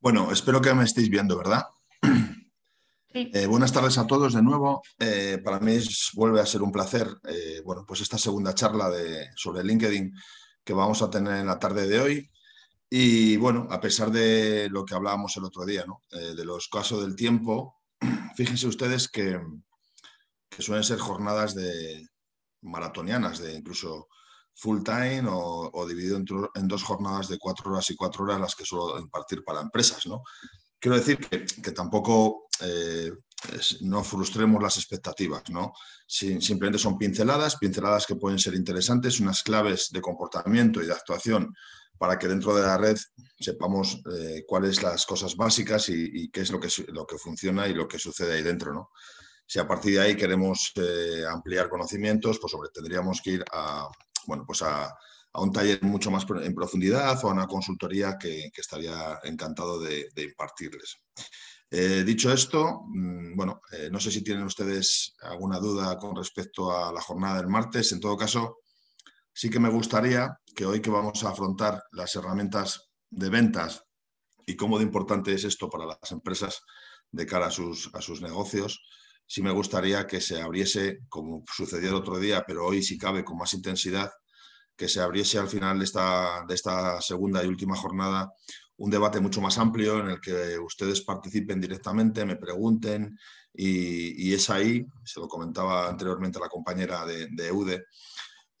Bueno, espero que me estéis viendo, ¿verdad? Eh, buenas tardes a todos de nuevo. Eh, para mí es, vuelve a ser un placer, eh, bueno, pues esta segunda charla de, sobre LinkedIn que vamos a tener en la tarde de hoy. Y bueno, a pesar de lo que hablábamos el otro día, ¿no? de los casos del tiempo, fíjense ustedes que, suelen ser jornadas de maratonianas, de incluso full time o, dividido en, dos jornadas de cuatro horas y cuatro horas las que suelo impartir para empresas, ¿no? Quiero decir que, tampoco eh, no frustremos las expectativas, ¿no? simplemente son pinceladas, pinceladas que pueden ser interesantes, unas claves de comportamiento y de actuación para que dentro de la red sepamos eh, cuáles las cosas básicas y, qué es lo que, lo que funciona y lo que sucede ahí dentro, ¿no? Si a partir de ahí queremos eh, ampliar conocimientos, pues sobre, tendríamos que ir a, bueno, pues a, un taller mucho más en profundidad o a una consultoría que, estaría encantado de, impartirles. Eh, dicho esto, mm, bueno, eh, no sé si tienen ustedes alguna duda con respecto a la jornada del martes. En todo caso, sí que me gustaría que hoy que vamos a afrontar las herramientas de ventas y cómo de importante es esto para las empresas de cara a sus negocios, sí me gustaría que se abriese, como sucedió el otro día, pero hoy si cabe con más intensidad, que se abriese al final de esta, segunda y última jornada un debate mucho más amplio en el que ustedes participen directamente, me pregunten y, es ahí, se lo comentaba anteriormente la compañera de, EUDE,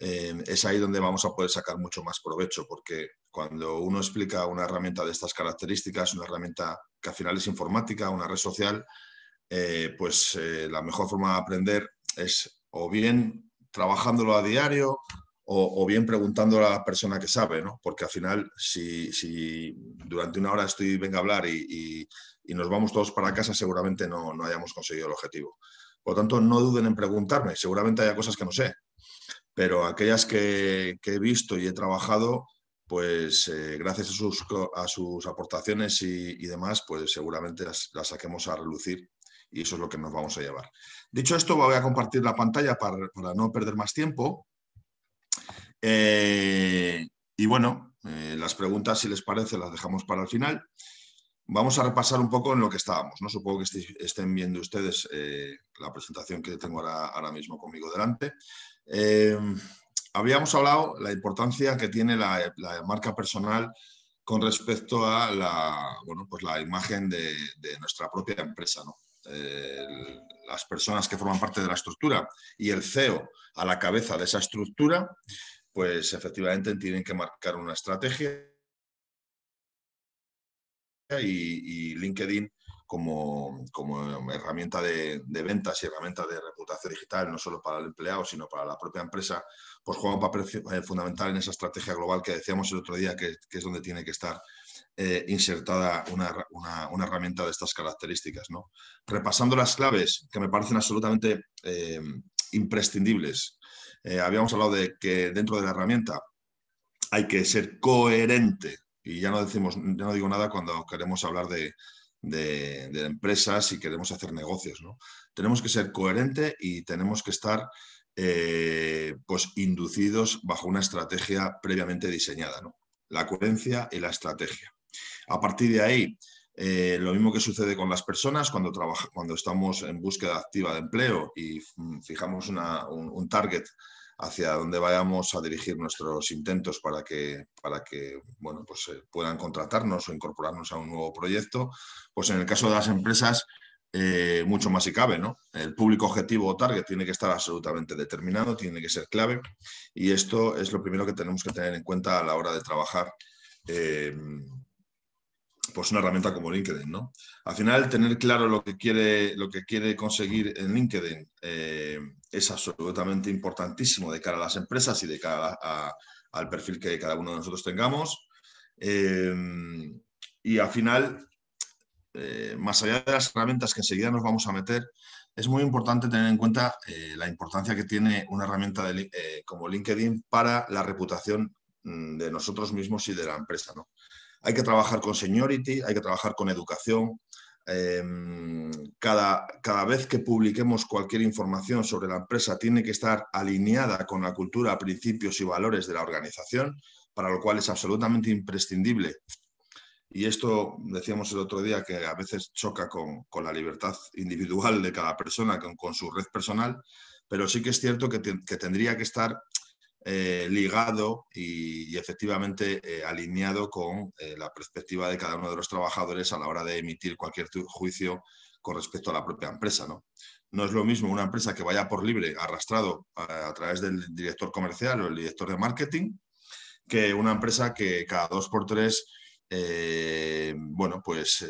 eh, es ahí donde vamos a poder sacar mucho más provecho porque cuando uno explica una herramienta de estas características, una herramienta que al final es informática, una red social, eh, pues eh, la mejor forma de aprender es o bien trabajándolo a diario o, bien preguntando a la persona que sabe, Porque al final, si, durante una hora estoy, venga a hablar y, nos vamos todos para casa, seguramente no, hayamos conseguido el objetivo. Por lo tanto, no duden en preguntarme, seguramente haya cosas que no sé, pero aquellas que, he visto y he trabajado, pues eh, gracias a sus, a sus aportaciones y, demás, pues seguramente las saquemos a relucir y eso es lo que nos vamos a llevar. Dicho esto, voy a compartir la pantalla para, no perder más tiempo. Eh, y bueno, eh, las preguntas, si les parece, las dejamos para el final. Vamos a repasar un poco en lo que estábamos. ¿no? Supongo que estén viendo ustedes eh, la presentación que tengo ahora, mismo conmigo delante. habíamos hablado la importancia que tiene la, marca personal con respecto a la, bueno, pues la imagen de, de nuestra propia empresa. ¿no? las personas que forman parte de la estructura y el CEO a la cabeza de esa estructura, pues efectivamente tienen que marcar una estrategia y, LinkedIn como, herramienta de, ventas y herramienta de reputación digital, no solo para el empleado, sino para la propia empresa, pues juega un papel eh, fundamental en esa estrategia global que decíamos el otro día, que es donde tiene que estar eh, insertada una, herramienta de estas características. ¿no? Repasando las claves, que me parecen absolutamente eh, imprescindibles. Eh, habíamos hablado de que dentro de la herramienta hay que ser coherente, y ya no, decimos, ya no digo nada cuando queremos hablar de, empresas y queremos hacer negocios. ¿no? Tenemos que ser coherente y tenemos que estar pues, inducidos bajo una estrategia previamente diseñada. ¿no? La coherencia y la estrategia. A partir de ahí, eh, lo mismo que sucede con las personas cuando, trabaja, cuando estamos en búsqueda activa de empleo y mm, fijamos un, target hacia donde vayamos a dirigir nuestros intentos para que, para que bueno, pues, eh, puedan contratarnos o incorporarnos a un nuevo proyecto, pues en el caso de las empresas, eh, mucho más si cabe, ¿no? El público objetivo o target tiene que estar absolutamente determinado, tiene que ser clave y esto es lo primero que tenemos que tener en cuenta a la hora de trabajar pues una herramienta como LinkedIn, ¿no? Al final, tener claro lo que quiere, lo que quiere conseguir en LinkedIn eh, es absolutamente importantísimo de cara a las empresas y de cara al perfil que cada uno de nosotros tengamos. Eh, y al final, eh, más allá de las herramientas que enseguida nos vamos a meter, es muy importante tener en cuenta la importancia que tiene una herramienta como LinkedIn para la reputación mm, de nosotros mismos y de la empresa, ¿no? Hay que trabajar con seniority, hay que trabajar con educación. Em, cada, cada vez que publiquemos cualquier información sobre la empresa tiene que estar alineada con la cultura, principios y valores de la organización, para lo cual es absolutamente imprescindible y esto decíamos el otro día que a veces choca con, la libertad individual de cada persona, con, su red personal, pero sí que es cierto que, que tendría que estar eh, ligado y, efectivamente eh, alineado con eh, la perspectiva de cada uno de los trabajadores a la hora de emitir cualquier juicio con respecto a la propia empresa. ¿no? no es lo mismo una empresa que vaya por libre, arrastrado a, través del director comercial o el director de marketing, que una empresa que cada dos por tres bueno, pues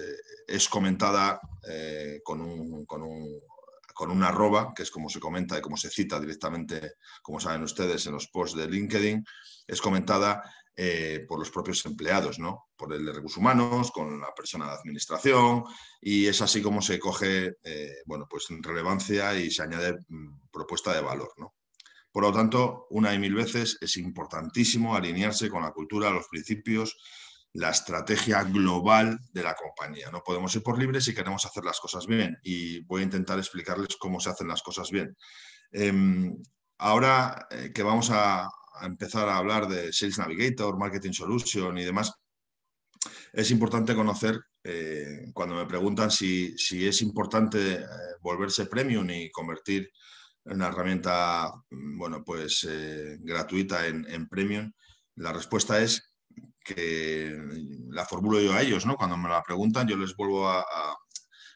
es comentada con, un, con un arroba, que es como se comenta y como se cita directamente, como saben ustedes, en los posts de LinkedIn, es comentada eh, por los propios empleados, ¿no? Por el de recursos humanos, con la persona de administración, y es así como se coge, eh, bueno, pues relevancia y se añade mm, propuesta de valor, ¿no? Por lo tanto, una y mil veces es importantísimo alinearse con la cultura, los principios la estrategia global de la compañía. No podemos ir por libres si queremos hacer las cosas bien y voy a intentar explicarles cómo se hacen las cosas bien. Em, ahora eh, que vamos a empezar a hablar de Sales Navigator, Marketing Solution y demás, es importante conocer, eh, cuando me preguntan si, es importante eh, volverse premium y convertir una herramienta bueno, pues, gratuita en, en premium, la respuesta es que la formulo yo a ellos, ¿no? Cuando me la preguntan, yo les vuelvo a,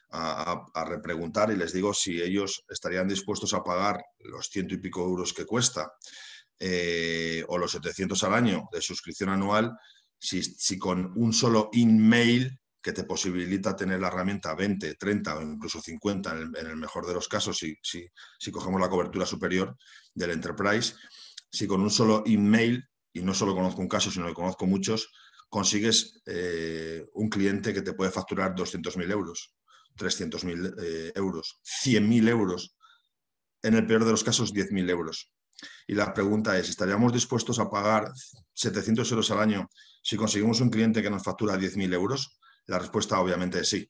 a, repreguntar y les digo si ellos estarían dispuestos a pagar los ciento y pico euros que cuesta eh, o los 700 al año de suscripción anual, si, con un solo email que te posibilita tener la herramienta 20, 30 o incluso 50 en el, mejor de los casos, si, si, si cogemos la cobertura superior del Enterprise, si con un solo email y no solo conozco un caso, sino que conozco muchos, consigues eh, un cliente que te puede facturar 200.000 euros, 300.000 eh, euros, 100.000 euros, en el peor de los casos 10.000 euros. Y la pregunta es, ¿estaríamos dispuestos a pagar 700 euros al año si conseguimos un cliente que nos factura 10.000 euros? La respuesta obviamente es sí.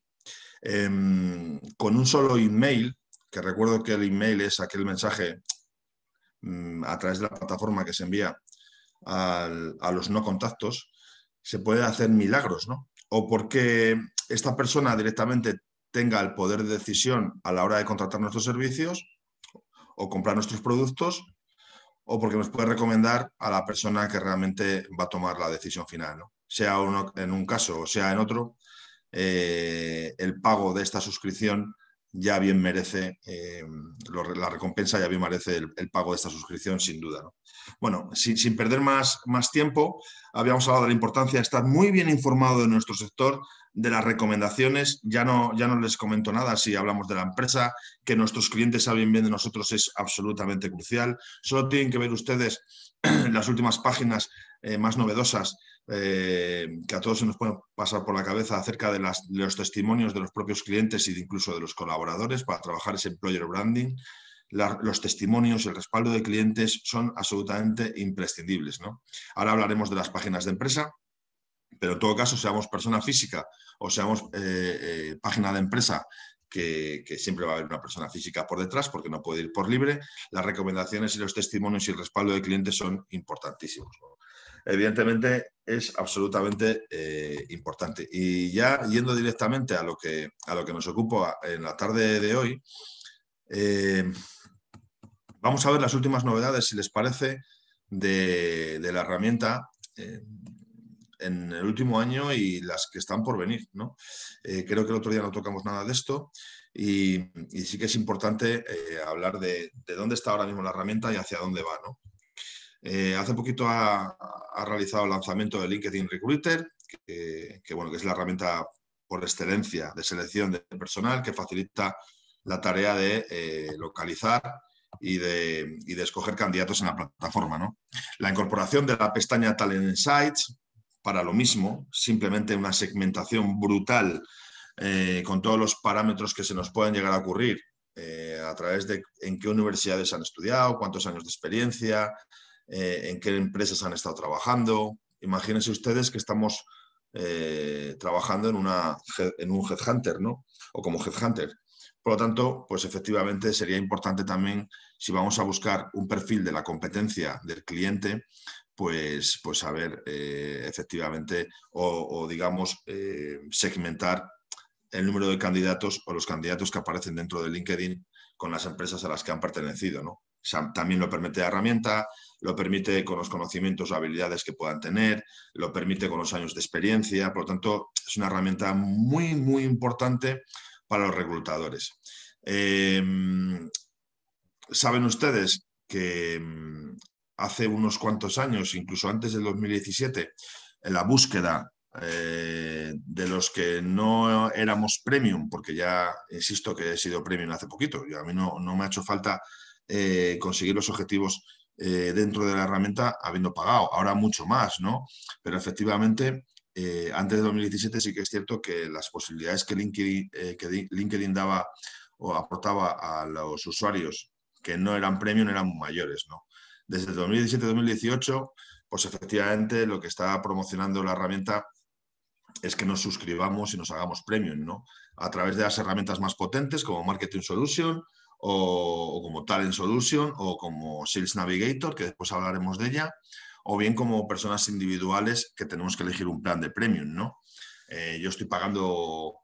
Em, con un solo email, que recuerdo que el email es aquel mensaje mm, a través de la plataforma que se envía a los no contactos, se puede hacer milagros, ¿no? O porque esta persona directamente tenga el poder de decisión a la hora de contratar nuestros servicios o comprar nuestros productos o porque nos puede recomendar a la persona que realmente va a tomar la decisión final, ¿no? sea uno, en un caso o sea en otro, eh, el pago de esta suscripción ya bien merece eh, la recompensa, ya bien merece el, pago de esta suscripción, sin duda. Bueno, sin, perder más, más, tiempo, habíamos hablado de la importancia de estar muy bien informado de nuestro sector, de las recomendaciones. Ya no, ya no les comento nada si hablamos de la empresa, que nuestros clientes saben bien de nosotros es absolutamente crucial. Solo tienen que ver ustedes las últimas páginas eh, más novedosas eh, que a todos se nos puede pasar por la cabeza acerca de, los testimonios de los propios clientes e incluso de los colaboradores para trabajar ese employer branding. los testimonios, y el respaldo de clientes son absolutamente imprescindibles. Ahora hablaremos de las páginas de empresa, pero en todo caso, seamos persona física o seamos eh, eh, página de empresa, que, siempre va a haber una persona física por detrás porque no puede ir por libre, las recomendaciones y los testimonios y el respaldo de clientes son importantísimos evidentemente es absolutamente eh, importante. Y ya yendo directamente a lo que, a lo que nos ocupa en la tarde de hoy, eh, vamos a ver las últimas novedades, si les parece, de, la herramienta. Eh, en el último año y las que están por venir. ¿no? creo que el otro día no tocamos nada de esto y, sí que es importante hablar de, de, dónde está ahora mismo la herramienta y hacia dónde va. ¿no? Eh, hace poquito ha, realizado el lanzamiento de LinkedIn Recruiter, que, bueno, que es la herramienta por excelencia de selección de personal que facilita la tarea de eh, localizar y de, escoger candidatos en la plataforma. ¿no? La incorporación de la pestaña Talent Insights para lo mismo, simplemente una segmentación brutal eh, con todos los parámetros que se nos pueden llegar a ocurrir a través de en qué universidades han estudiado, cuántos años de experiencia, eh, en qué empresas han estado trabajando. Imagínense ustedes que estamos eh, trabajando en, una, en un headhunter, ¿no? O como headhunter. Por lo tanto, pues efectivamente sería importante también, si vamos a buscar un perfil de la competencia del cliente, pues, pues saber eh, efectivamente o, digamos segmentar el número de candidatos o los candidatos que aparecen dentro de LinkedIn con las empresas a las que han pertenecido. ¿no? también lo permite la herramienta, lo permite con los conocimientos o habilidades que puedan tener, lo permite con los años de experiencia, por lo tanto es una herramienta muy, muy importante para los reclutadores. Em, Saben ustedes que em, hace unos cuantos años, incluso antes del 2017, en la búsqueda eh, de los que no éramos premium, porque ya insisto que he sido premium hace poquito, yo, a mí no, no me ha hecho falta eh, conseguir los objetivos eh, dentro de la herramienta habiendo pagado. Ahora mucho más, ¿no? Pero efectivamente, eh, antes de 2017 sí que es cierto que las posibilidades que LinkedIn, que LinkedIn daba o aportaba a los usuarios que no eran premium eran mayores, ¿no? Desde 2017-2018, pues efectivamente lo que está promocionando la herramienta es que nos suscribamos y nos hagamos premium, ¿no? A través de las herramientas más potentes como Marketing Solution, o, como Talent Solution o como Sales Navigator, que después hablaremos de ella, o bien como personas individuales que tenemos que elegir un plan de premium, ¿no? Eh, yo estoy pagando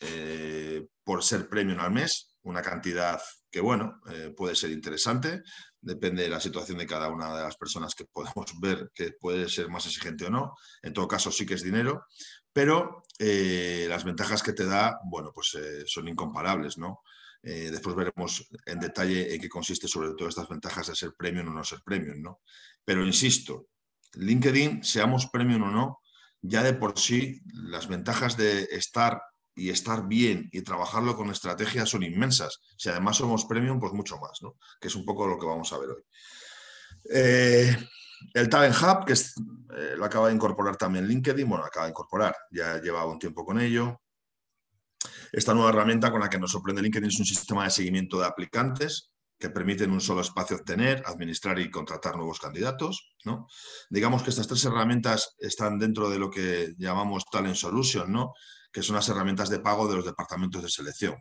eh, por ser premium al mes una cantidad que, bueno, eh, puede ser interesante, depende de la situación de cada una de las personas que podemos ver que puede ser más exigente o no. En todo caso, sí que es dinero, pero las ventajas que te da, bueno, pues son incomparables, ¿no? Eh, después veremos en detalle en qué consiste sobre todo estas ventajas de ser premium o no ser premium, ¿no? Pero insisto, LinkedIn, seamos premium o no, ya de por sí las ventajas de estar y estar bien y trabajarlo con estrategia son inmensas. Si además somos premium, pues mucho más, ¿no? Que es un poco lo que vamos a ver hoy. Eh, el Talent Hub, que eh, lo acaba de incorporar también LinkedIn, bueno, acaba de incorporar, ya llevaba un tiempo con ello. Esta nueva herramienta con la que nos sorprende LinkedIn es un sistema de seguimiento de aplicantes que en un solo espacio obtener, administrar y contratar nuevos candidatos. ¿no? Digamos que estas tres herramientas están dentro de lo que llamamos Talent Solution, ¿no? que son las herramientas de pago de los departamentos de selección.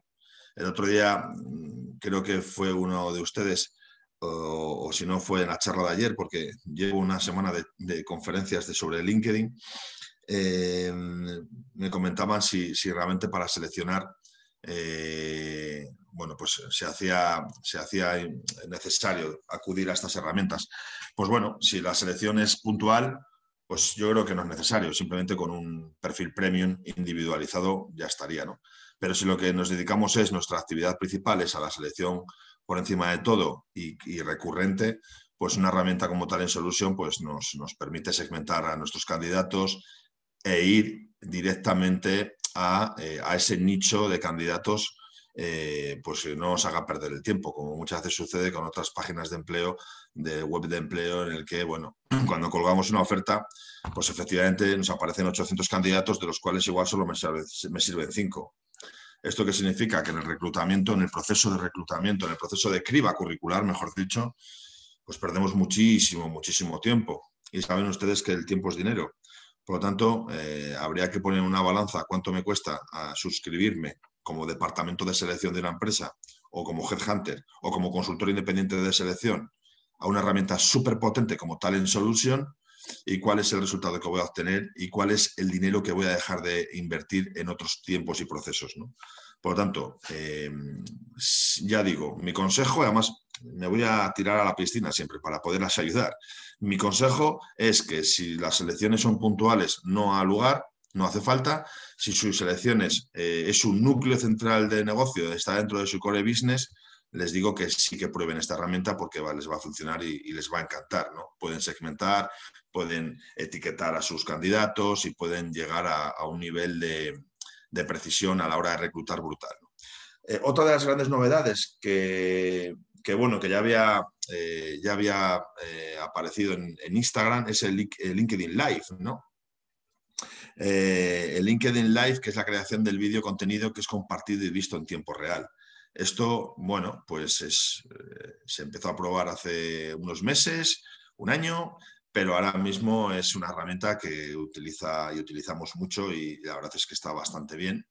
El otro día, mm, creo que fue uno de ustedes, o, si no fue en la charla de ayer, porque llevo una semana de, conferencias sobre LinkedIn, eh, me comentaban si, realmente para seleccionar, eh, bueno, pues se hacía, se hacía necesario acudir a estas herramientas. Pues bueno, si la selección es puntual, pues yo creo que no es necesario, simplemente con un perfil premium individualizado ya estaría, ¿no? Pero si lo que nos dedicamos es, nuestra actividad principal es a la selección por encima de todo y, recurrente, pues una herramienta como tal en Solution pues nos, nos permite segmentar a nuestros candidatos, e ir directamente eh, a, ese nicho de candidatos eh, pues pues no os haga perder el tiempo, como muchas veces sucede con otras páginas de empleo, de web de empleo, en el que, bueno, cuando colgamos una oferta, pues efectivamente nos aparecen 800 candidatos, de los cuales igual solo me, me sirven 5. ¿Esto qué significa? Que en el reclutamiento, en el proceso de reclutamiento, en el proceso de criba curricular, mejor dicho, pues perdemos muchísimo, muchísimo tiempo. Y saben ustedes que el tiempo es dinero. Por lo tanto, eh, habría que poner una balanza cuánto me cuesta a suscribirme como departamento de selección de una empresa o como headhunter o como consultor independiente de selección a una herramienta súper potente como Talent Solution y cuál es el resultado que voy a obtener y cuál es el dinero que voy a dejar de invertir en otros tiempos y procesos. ¿no? Por lo tanto, eh, ya digo, mi consejo, además me voy a tirar a la piscina siempre para poderlas ayudar. Mi consejo es que si las selecciones son puntuales, no a lugar, no hace falta. Si sus elecciones eh, es un núcleo central de negocio, está dentro de su core business, les digo que sí que prueben esta herramienta porque les va a funcionar y, les va a encantar. Pueden segmentar, pueden etiquetar a sus candidatos y pueden llegar a, un nivel de, precisión a la hora de reclutar brutal. Eh, otra de las grandes novedades que que bueno, que ya había, eh, ya había eh, aparecido en, Instagram, es el, LinkedIn Live, ¿no? Eh, el LinkedIn Live, que es la creación del vídeo contenido que es compartido y visto en tiempo real. Esto, bueno, pues se empezó a probar hace unos meses, un año, pero ahora mismo es una herramienta que utiliza y utilizamos mucho y la verdad es que está bastante bien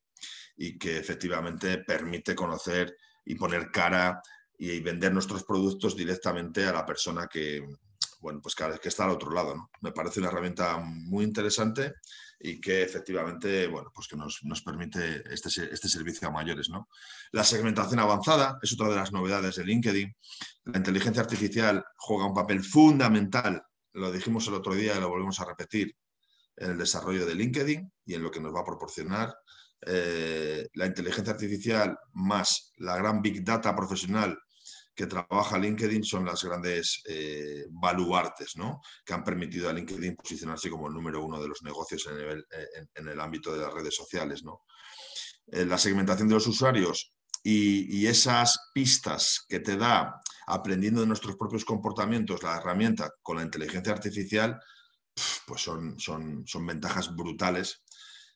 y que efectivamente permite conocer y poner cara y vender nuestros productos directamente a la persona que, bueno, pues vez que está al otro lado. ¿no? Me parece una herramienta muy interesante y que efectivamente bueno, pues que nos, permite este, este, servicio a mayores. ¿no? La segmentación avanzada es otra de las novedades de LinkedIn. La inteligencia artificial juega un papel fundamental, lo dijimos el otro día y lo volvemos a repetir, en el desarrollo de LinkedIn y en lo que nos va a proporcionar. Eh, la inteligencia artificial más la gran big data profesional que trabaja LinkedIn son las grandes eh, baluartes que han permitido a LinkedIn posicionarse como el número uno de los negocios en eh, el, ámbito de las redes sociales. Eh, la segmentación de los usuarios y, esas pistas que te da aprendiendo de nuestros propios comportamientos la herramienta con la inteligencia artificial, pues son, son, son ventajas brutales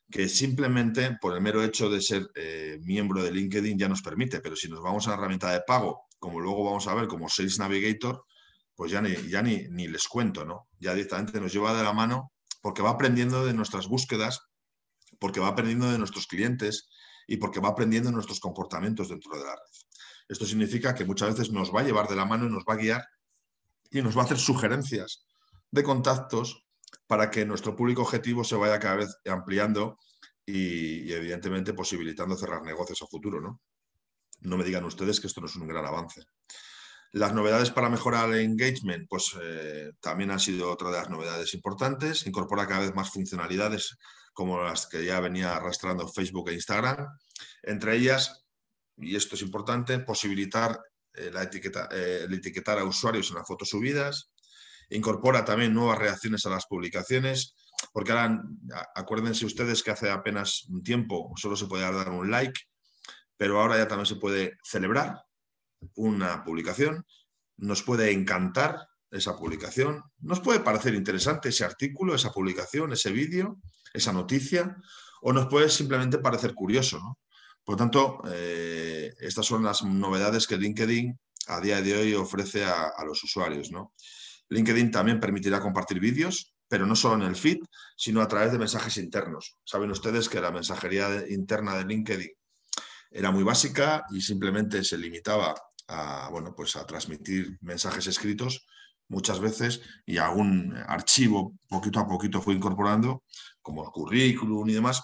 que simplemente por el mero hecho de ser eh, miembro de LinkedIn ya nos permite, pero si nos vamos a la herramienta de pago como luego vamos a ver, como Sales Navigator, pues ya, ni, ya ni, ni les cuento, ¿no? Ya directamente nos lleva de la mano porque va aprendiendo de nuestras búsquedas, porque va aprendiendo de nuestros clientes y porque va aprendiendo de nuestros comportamientos dentro de la red. Esto significa que muchas veces nos va a llevar de la mano y nos va a guiar y nos va a hacer sugerencias de contactos para que nuestro público objetivo se vaya cada vez ampliando y evidentemente posibilitando cerrar negocios a futuro, ¿no? no me digan ustedes que esto no es un gran avance. Las novedades para mejorar el engagement, pues eh, también han sido otra de las novedades importantes. Incorpora cada vez más funcionalidades como las que ya venía arrastrando Facebook e Instagram. Entre ellas, y esto es importante, posibilitar eh, la etiqueta, eh, el etiquetar a usuarios en las fotos subidas. Incorpora también nuevas reacciones a las publicaciones, porque ahora acuérdense ustedes que hace apenas un tiempo solo se podía dar un like pero ahora ya también se puede celebrar una publicación, nos puede encantar esa publicación, nos puede parecer interesante ese artículo, esa publicación, ese vídeo, esa noticia, o nos puede simplemente parecer curioso. Por tanto, eh, estas son las novedades que LinkedIn a día de hoy ofrece a, los usuarios. LinkedIn también permitirá compartir vídeos, pero no solo en el feed, sino a través de mensajes internos. Saben ustedes que la mensajería interna de LinkedIn era muy básica y simplemente se limitaba a, bueno, pues a transmitir mensajes escritos muchas veces y un archivo poquito a poquito fue incorporando, como el currículum y demás,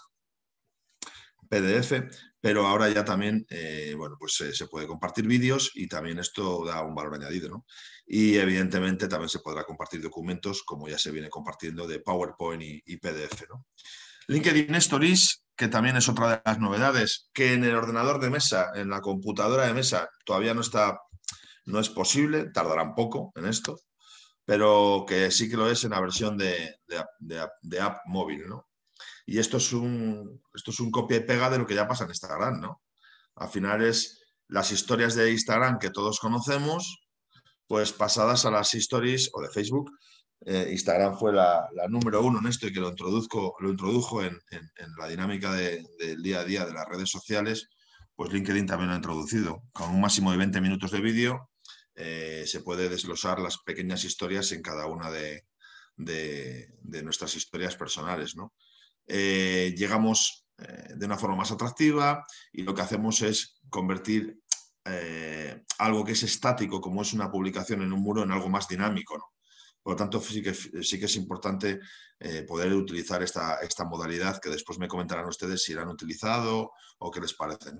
PDF, pero ahora ya también eh, bueno, pues, se puede compartir vídeos y también esto da un valor añadido. Y evidentemente también se podrá compartir documentos como ya se viene compartiendo de PowerPoint y, PDF. LinkedIn Stories que también es otra de las novedades, que en el ordenador de mesa, en la computadora de mesa, todavía no está, no es posible, tardarán poco en esto, pero que sí que lo es en la versión de, app móvil, ¿no? Y esto es un esto es un copia y pega de lo que ya pasa en Instagram, ¿no? Al final es las historias de Instagram que todos conocemos, pues pasadas a las stories o de Facebook, eh, Instagram fue la, número uno en esto y que lo, introduzco, lo introdujo en, la dinámica del día a día de las redes sociales, pues LinkedIn también lo ha introducido. Con un máximo de 20 minutos de vídeo eh, se puede desglosar las pequeñas historias en cada una de, nuestras historias personales. ¿no? Eh, llegamos de una forma más atractiva y lo que hacemos es convertir algo que es estático, como es una publicación en un muro, en algo más dinámico. ¿no? Por lo tanto, sí que, es importante eh, poder utilizar esta, esta, modalidad que después me comentarán ustedes si la han utilizado o qué les parece.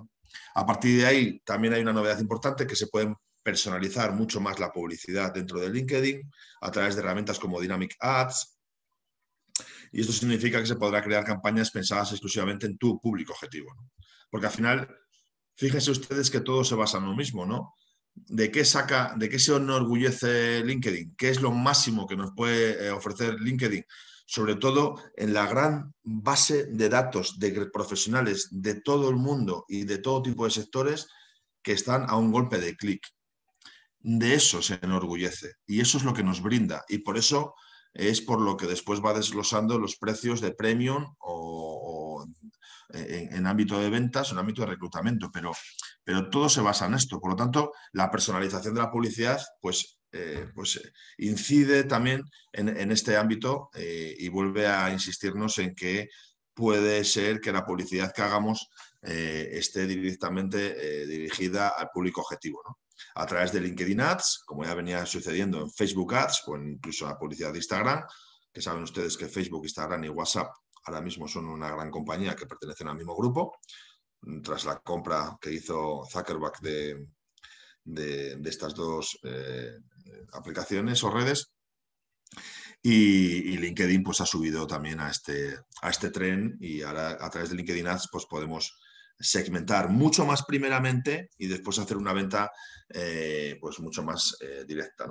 A partir de ahí, también hay una novedad importante que se pueden personalizar mucho más la publicidad dentro de LinkedIn a través de herramientas como Dynamic Ads. Y esto significa que se podrá crear campañas pensadas exclusivamente en tu público objetivo. Porque al final, fíjense ustedes que todo se basa en lo mismo, ¿no? ¿De qué, saca, ¿De qué se enorgullece LinkedIn? ¿Qué es lo máximo que nos puede eh, ofrecer LinkedIn? Sobre todo en la gran base de datos de profesionales de todo el mundo y de todo tipo de sectores que están a un golpe de clic. De eso se enorgullece y eso es lo que nos brinda. Y por eso es por lo que después va desglosando los precios de premium en, ámbito de ventas, en ámbito de reclutamiento, pero, pero todo se basa en esto. Por lo tanto, la personalización de la publicidad, pues, eh, pues incide también en, este ámbito eh, y vuelve a insistirnos en que puede ser que la publicidad que hagamos eh, esté directamente dirigida al público objetivo, A través de LinkedIn Ads, como ya venía sucediendo en Facebook Ads o incluso la publicidad de Instagram, que saben ustedes que Facebook, Instagram y WhatsApp ahora mismo son una gran compañía que pertenecen al mismo grupo. Tras la compra que hizo Zuckerberg de, estas dos eh, aplicaciones o redes. Y, LinkedIn pues, ha subido también a este, a este tren y ahora a través de LinkedIn Ads pues, podemos segmentar mucho más primeramente y después hacer una venta eh, pues mucho más eh, directa.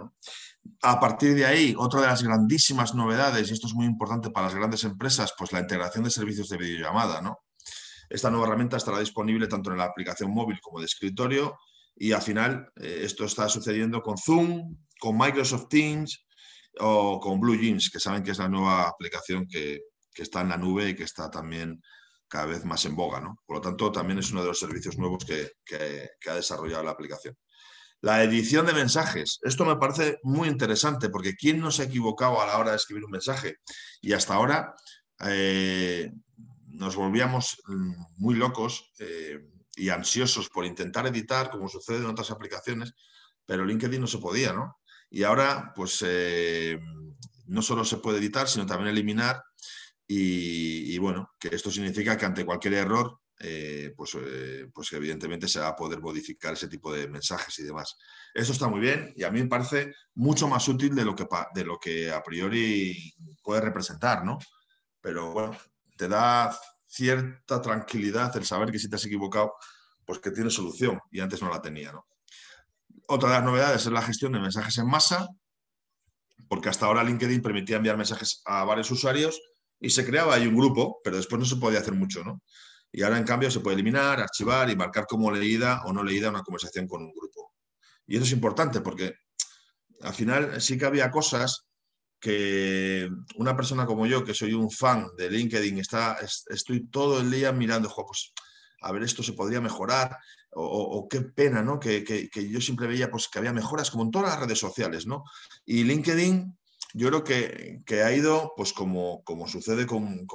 A partir de ahí, otra de las grandísimas novedades, y esto es muy importante para las grandes empresas, pues la integración de servicios de videollamada. Esta nueva herramienta estará disponible tanto en la aplicación móvil como de escritorio y al final eh, esto está sucediendo con Zoom, con Microsoft Teams o con Blue Jeans, que saben que es la nueva aplicación que, que está en la nube y que está también cada vez más en boga. ¿no? Por lo tanto, también es uno de los servicios nuevos que, ha desarrollado la aplicación. La edición de mensajes. Esto me parece muy interesante porque ¿quién no se ha equivocado a la hora de escribir un mensaje? Y hasta ahora eh, nos volvíamos mm, muy locos eh, y ansiosos por intentar editar, como sucede en otras aplicaciones, pero LinkedIn no se podía, ¿no? Y ahora, pues, eh, no solo se puede editar, sino también eliminar y, bueno, que esto significa que ante cualquier error, eh, pues, eh, pues, evidentemente se va a poder modificar ese tipo de mensajes y demás. Eso está muy bien y a mí me parece mucho más útil de lo que, de lo que a priori puede representar, ¿no? Pero bueno, te da cierta tranquilidad el saber que si te has equivocado, pues que tiene solución y antes no la tenía, ¿no? Otra de las novedades es la gestión de mensajes en masa, porque hasta ahora LinkedIn permitía enviar mensajes a varios usuarios y se creaba ahí un grupo, pero después no se podía hacer mucho, ¿no? Y ahora, en cambio, se puede eliminar, archivar y marcar como leída o no leída una conversación con un grupo. Y eso es importante porque al final sí que había cosas que una persona como yo, que soy un fan de LinkedIn, está, estoy todo el día mirando, pues a ver, esto se podría mejorar, o, qué pena, ¿no? Que, yo siempre veía pues, que había mejoras, como en todas las redes sociales, ¿no? Y LinkedIn yo creo que, ha ido, pues como, como sucede con,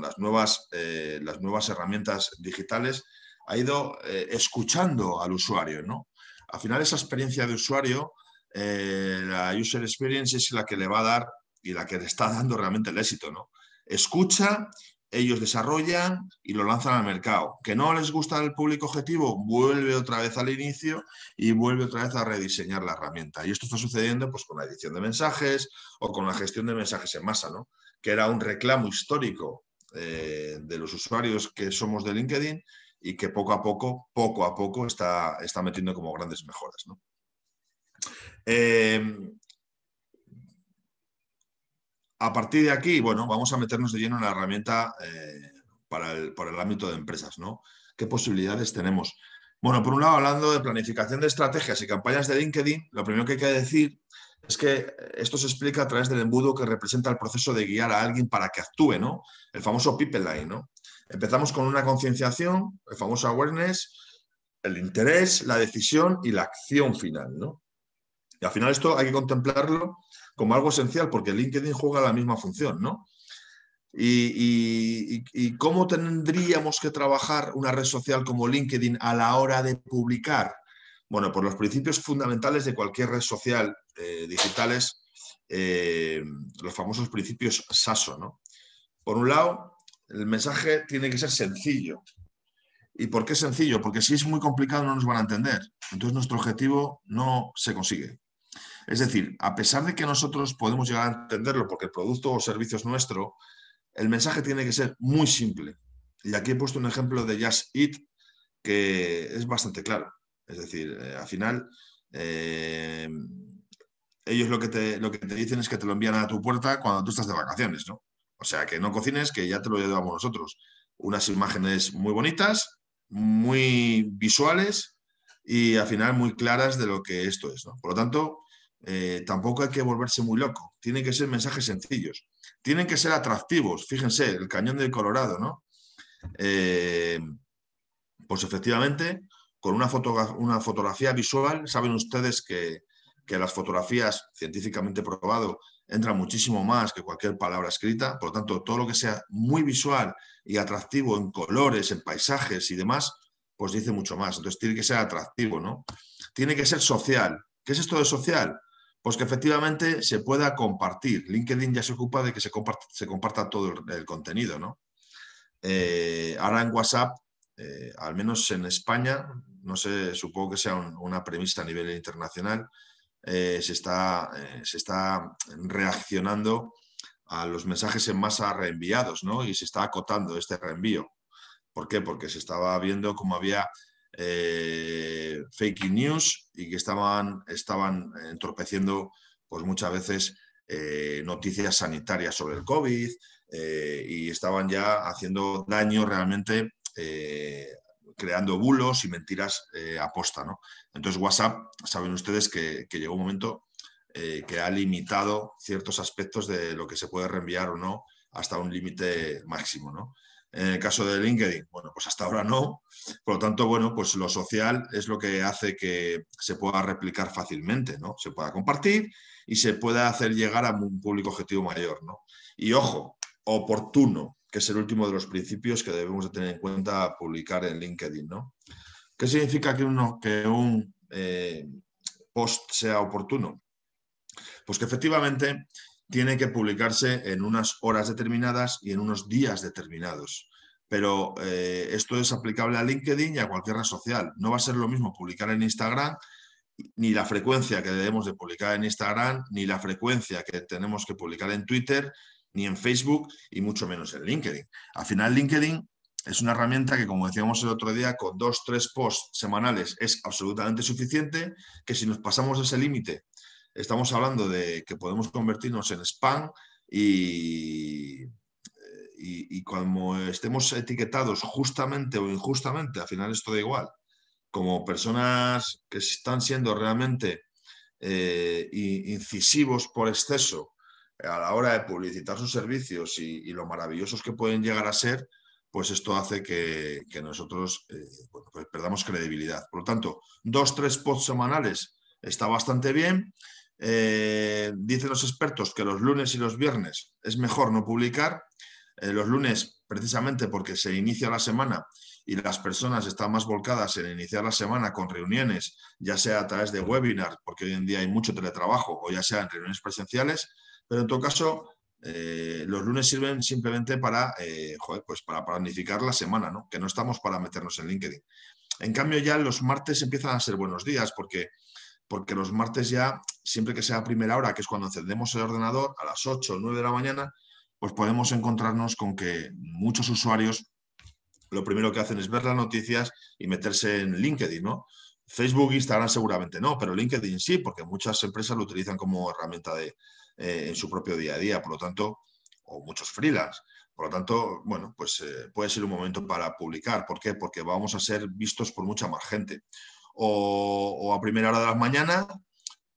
las, nuevas, eh, las nuevas herramientas digitales, ha ido eh, escuchando al usuario, ¿no? Al final esa experiencia de usuario, eh, la user experience es la que le va a dar y la que le está dando realmente el éxito, ¿no? Escucha ellos desarrollan y lo lanzan al mercado. Que no les gusta el público objetivo, vuelve otra vez al inicio y vuelve otra vez a rediseñar la herramienta. Y esto está sucediendo pues, con la edición de mensajes o con la gestión de mensajes en masa, ¿no? que era un reclamo histórico eh, de los usuarios que somos de LinkedIn y que poco a poco, poco a poco está, está metiendo como grandes mejoras. ¿no? Eh, a partir de aquí, bueno, vamos a meternos de lleno en la herramienta eh, para, el, ámbito de empresas, ¿no? ¿Qué posibilidades tenemos? Bueno, por un lado, hablando de planificación de estrategias y campañas de LinkedIn, lo primero que hay que decir es que esto se explica a través del embudo que representa el proceso de guiar a alguien para que actúe, ¿no? El famoso pipeline, ¿no? Empezamos con una concienciación, el famoso awareness, el interés, la decisión y la acción final, ¿no? Y al final esto hay que contemplarlo como algo esencial, porque LinkedIn juega la misma función, ¿no? Y, cómo tendríamos que trabajar una red social como LinkedIn a la hora de publicar? Bueno, por pues los principios fundamentales de cualquier red social eh, digital eh, los famosos principios SASO, ¿no? Por un lado, el mensaje tiene que ser sencillo. ¿Y por qué sencillo? Porque si es muy complicado no nos van a entender. Entonces nuestro objetivo no se consigue. Es decir, a pesar de que nosotros podemos llegar a entenderlo porque el producto o servicio es nuestro, el mensaje tiene que ser muy simple. Y aquí he puesto un ejemplo de Just Eat que es bastante claro. Es decir, eh, al final, eh, ellos lo que, te, lo que te dicen es que te lo envían a tu puerta cuando tú estás de vacaciones, ¿no? O sea, que no cocines, que ya te lo llevamos nosotros. Unas imágenes muy bonitas, muy visuales y al final muy claras de lo que esto es, Por lo tanto, eh, tampoco hay que volverse muy loco. Tienen que ser mensajes sencillos. Tienen que ser atractivos. Fíjense, el cañón del Colorado, ¿no? Eh, pues efectivamente, con una, una, fotografía visual, saben ustedes que, que, las fotografías, científicamente probado, entran muchísimo más que cualquier palabra escrita. Por lo tanto, todo lo que sea muy visual y atractivo en colores, en paisajes y demás, pues dice mucho más. Entonces, tiene que ser atractivo, ¿no? Tiene que ser social. ¿Qué es esto de social? Pues que efectivamente se pueda compartir. LinkedIn ya se ocupa de que se comparta, todo el, contenido, ¿no? Eh, ahora en WhatsApp, eh, al menos en España, no sé, supongo que sea una premisa a nivel internacional, eh, se, está, se está reaccionando a los mensajes en masa reenviados, ¿no? Y se está acotando este reenvío. ¿Por qué? Porque se estaba viendo cómo había eh, fake news y que estaban, estaban entorpeciendo pues muchas veces eh, noticias sanitarias sobre el COVID eh, y estaban ya haciendo daño realmente creando bulos y mentiras aposta. ¿no? Entonces WhatsApp, saben ustedes que, que llegó un momento que ha limitado ciertos aspectos de lo que se puede reenviar o no hasta un límite máximo. ¿no? En el caso de LinkedIn, bueno, pues hasta ahora no. Por lo tanto, bueno, pues lo social es lo que hace que se pueda replicar fácilmente, ¿no? Se pueda compartir y se pueda hacer llegar a un público objetivo mayor, ¿no? Y ojo, oportuno, que es el último de los principios que debemos de tener en cuenta publicar en LinkedIn, ¿no? ¿Qué significa que, uno, que un eh, post sea oportuno? Pues que efectivamente tiene que publicarse en unas horas determinadas y en unos días determinados. Pero eh, esto es aplicable a LinkedIn y a cualquier red social. No va a ser lo mismo publicar en Instagram, ni la frecuencia que debemos de publicar en Instagram, ni la frecuencia que tenemos que publicar en Twitter, ni en Facebook y mucho menos en LinkedIn. Al final, LinkedIn es una herramienta que, como decíamos el otro día, con dos, tres posts semanales es absolutamente suficiente, que si nos pasamos ese límite estamos hablando de que podemos convertirnos en spam y, y, estemos etiquetados justamente o injustamente, al final esto da igual, como personas que están siendo realmente eh, incisivos por exceso a la hora de publicitar sus servicios y, lo maravillosos que pueden llegar a ser, pues esto hace que, nosotros eh, pues perdamos credibilidad. Por lo tanto, dos, tres posts semanales está bastante bien eh, dicen los expertos que los lunes y los viernes es mejor no publicar. Eh, los lunes, precisamente porque se inicia la semana y las personas están más volcadas en iniciar la semana con reuniones, ya sea a través de webinars, porque hoy en día hay mucho teletrabajo, o ya sea en reuniones presenciales, pero en todo caso, eh, los lunes sirven simplemente para, pues para planificar la semana, ¿no? que no estamos para meternos en LinkedIn. En cambio, ya los martes empiezan a ser buenos días, porque porque los martes ya, siempre que sea primera hora, que es cuando encendemos el ordenador, a las 8 o 9 de la mañana, pues podemos encontrarnos con que muchos usuarios lo primero que hacen es ver las noticias y meterse en LinkedIn, ¿no? Facebook, Instagram seguramente no, pero LinkedIn sí, porque muchas empresas lo utilizan como herramienta eh, en su propio día a día, por lo tanto, o muchos freelance. Por lo tanto, bueno, pues eh, puede ser un momento para publicar. ¿Por qué? Porque vamos a ser vistos por mucha más gente o, a primera hora de la mañana,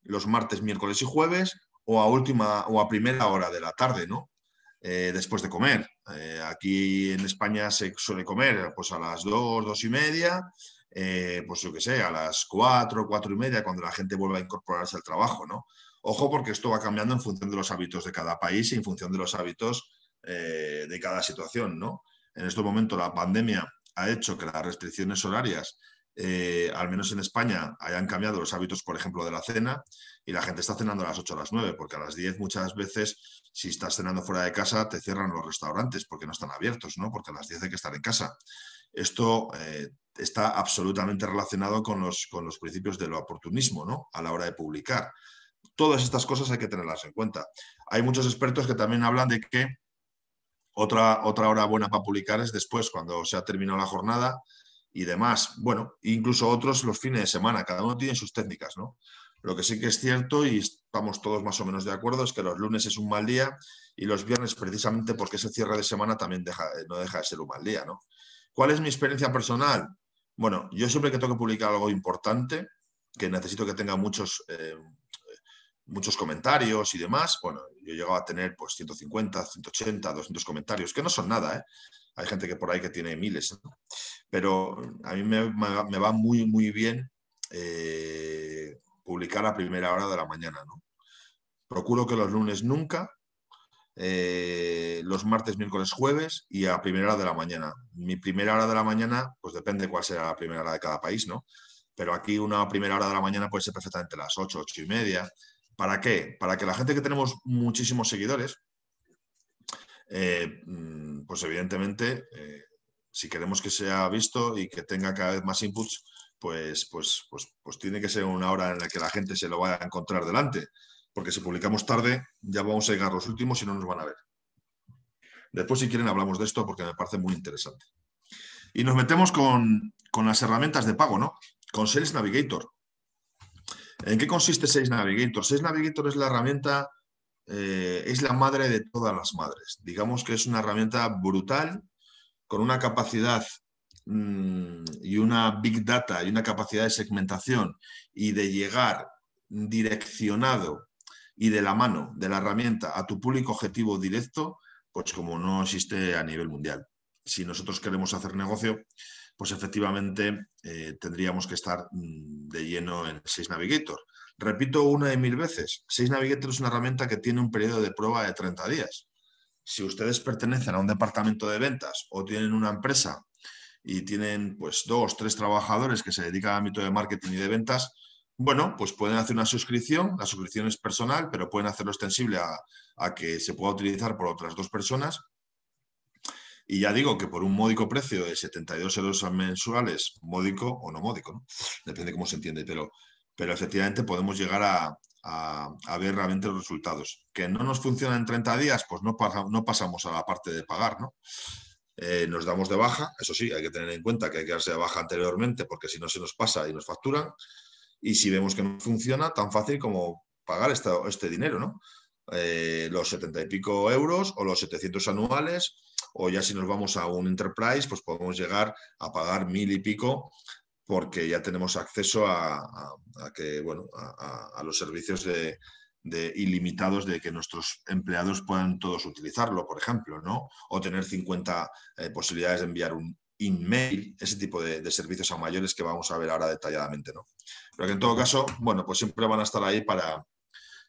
los martes, miércoles y jueves, o a última o a primera hora de la tarde, ¿no? Eh, después de comer. Eh, aquí en España se suele comer pues a las dos, dos y media, eh, pues yo qué sé, a las cuatro, cuatro y media, cuando la gente vuelva a incorporarse al trabajo, ¿no? Ojo porque esto va cambiando en función de los hábitos de cada país y en función de los hábitos de cada situación, ¿no? En estos momentos la pandemia ha hecho que las restricciones horarias eh, al menos en España, hayan cambiado los hábitos, por ejemplo, de la cena y la gente está cenando a las 8 o a las 9, porque a las 10 muchas veces, si estás cenando fuera de casa, te cierran los restaurantes porque no están abiertos, ¿no? porque a las 10 hay que estar en casa. Esto eh, está absolutamente relacionado con los, con los principios del oportunismo ¿no? a la hora de publicar. Todas estas cosas hay que tenerlas en cuenta. Hay muchos expertos que también hablan de que otra hora buena para publicar es después, cuando se ha terminado la jornada, y demás. Bueno, incluso otros los fines de semana, cada uno tiene sus técnicas, ¿no? Lo que sí que es cierto y estamos todos más o menos de acuerdo es que los lunes es un mal día y los viernes, precisamente porque ese cierre de semana también deja, eh, no deja de ser un mal día, ¿no? ¿Cuál es mi experiencia personal? Bueno, yo siempre que tengo que publicar algo importante, que necesito que tenga muchos, eh, muchos comentarios y demás, bueno, yo he llegado a tener pues 150, 180, 200 comentarios, que no son nada, ¿eh? Hay gente que por ahí que tiene miles. ¿no? pero a mí me, va muy, muy bien eh, publicar a primera hora de la mañana. ¿no? Procuro que los lunes nunca, eh, los martes, miércoles, jueves y a primera hora de la mañana. Mi primera hora de la mañana, pues depende cuál será la primera hora de cada país, ¿no? Pero aquí una primera hora de la mañana puede ser perfectamente las 8, 8 y media. ¿Para qué? Para que la gente que tenemos muchísimos seguidores, eh, mm, pues evidentemente si queremos que sea visto y que tenga cada vez más inputs, pues, pues, pues, pues, tiene que ser una hora en la que la gente se lo vaya a encontrar delante, porque si publicamos tarde ya vamos a llegar los últimos y no nos van a ver. Después, si quieren, hablamos de esto porque me parece muy interesante. Y nos metemos con, las herramientas de pago, ¿no? Con Sales Navigator. ¿En qué consiste Sales Navigator? Sales Navigator es la herramienta, eh, es la madre de todas las madres. Digamos que es una herramienta brutal con una capacidad mm, y una big data y una capacidad de segmentación y de llegar direccionado y de la mano de la herramienta a tu público objetivo directo, pues como no existe a nivel mundial. Si nosotros queremos hacer negocio, pues efectivamente eh, tendríamos que estar mm, de lleno en 6 Navigator. Repito una de mil veces, 6 Navigator es una herramienta que tiene un periodo de prueba de 30 días si ustedes pertenecen a un departamento de ventas o tienen una empresa y tienen pues dos, tres trabajadores que se dedican al ámbito de marketing y de ventas, bueno, pues pueden hacer una suscripción, la suscripción es personal, pero pueden hacerlo extensible a, que se pueda utilizar por otras dos personas. Y ya digo que por un módico precio de 72 euros mensuales, módico o no módico, ¿no? depende cómo se entiende, pero efectivamente podemos llegar a, a, ver realmente los resultados. Que no nos funciona en 30 días, pues no, no pasamos a la parte de pagar, ¿no? Eh, nos damos de baja, eso sí, hay que tener en cuenta que hay que darse de baja anteriormente porque si no se nos pasa y nos facturan. Y si vemos que no funciona, tan fácil como pagar este dinero, ¿no? Eh, los 70 y pico euros o los 700 anuales, o ya si nos vamos a un enterprise, pues podemos llegar a pagar mil y pico porque ya tenemos acceso a, que, bueno, a, los servicios de, ilimitados de que nuestros empleados puedan todos utilizarlo, por ejemplo, ¿no? O tener 50 eh, posibilidades de enviar un email, ese tipo de, servicios a mayores que vamos a ver ahora detalladamente, ¿no? Pero que en todo caso, bueno, pues siempre van a estar ahí para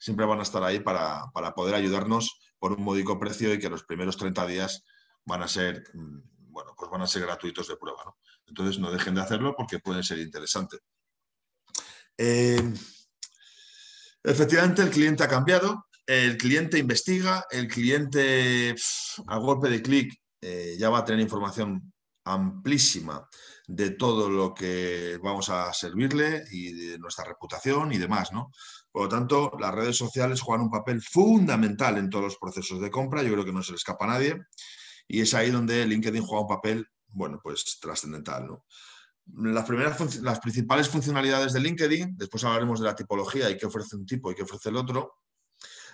siempre van a estar ahí para poder ayudarnos por un módico precio y que los primeros 30 días van a ser, mm, bueno, pues van a ser gratuitos de prueba, ¿no? Entonces, no dejen de hacerlo porque puede ser interesante. Eh, efectivamente, el cliente ha cambiado, el cliente investiga, el cliente a golpe de clic eh, ya va a tener información amplísima de todo lo que vamos a servirle y de nuestra reputación y demás, ¿no? Por lo tanto, las redes sociales juegan un papel fundamental en todos los procesos de compra, yo creo que no se le escapa a nadie, y es ahí donde LinkedIn juega un papel bueno, pues trascendental. ¿no? Las, primeras las principales funcionalidades de LinkedIn, después hablaremos de la tipología y qué ofrece un tipo y qué ofrece el otro,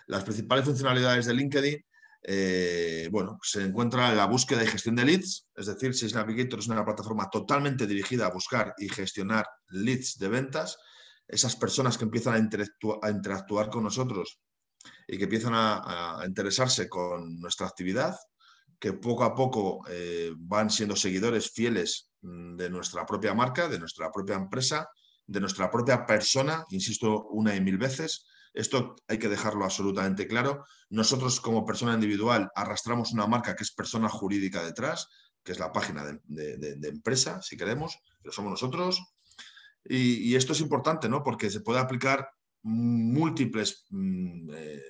las principales funcionalidades de LinkedIn, eh, bueno, se encuentra en la búsqueda y gestión de leads, es decir, Sales Navigator es una plataforma totalmente dirigida a buscar y gestionar leads de ventas, esas personas que empiezan a, interactuar con nosotros y que empiezan a interesarse con nuestra actividad, que poco a poco eh, van siendo seguidores fieles mm, de nuestra propia marca, de nuestra propia empresa, de nuestra propia persona, insisto una y mil veces. Esto hay que dejarlo absolutamente claro. Nosotros como persona individual arrastramos una marca que es persona jurídica detrás, que es la página de, empresa, si queremos, pero somos nosotros. Y, esto es importante, ¿no? Porque se puede aplicar múltiples mm, eh,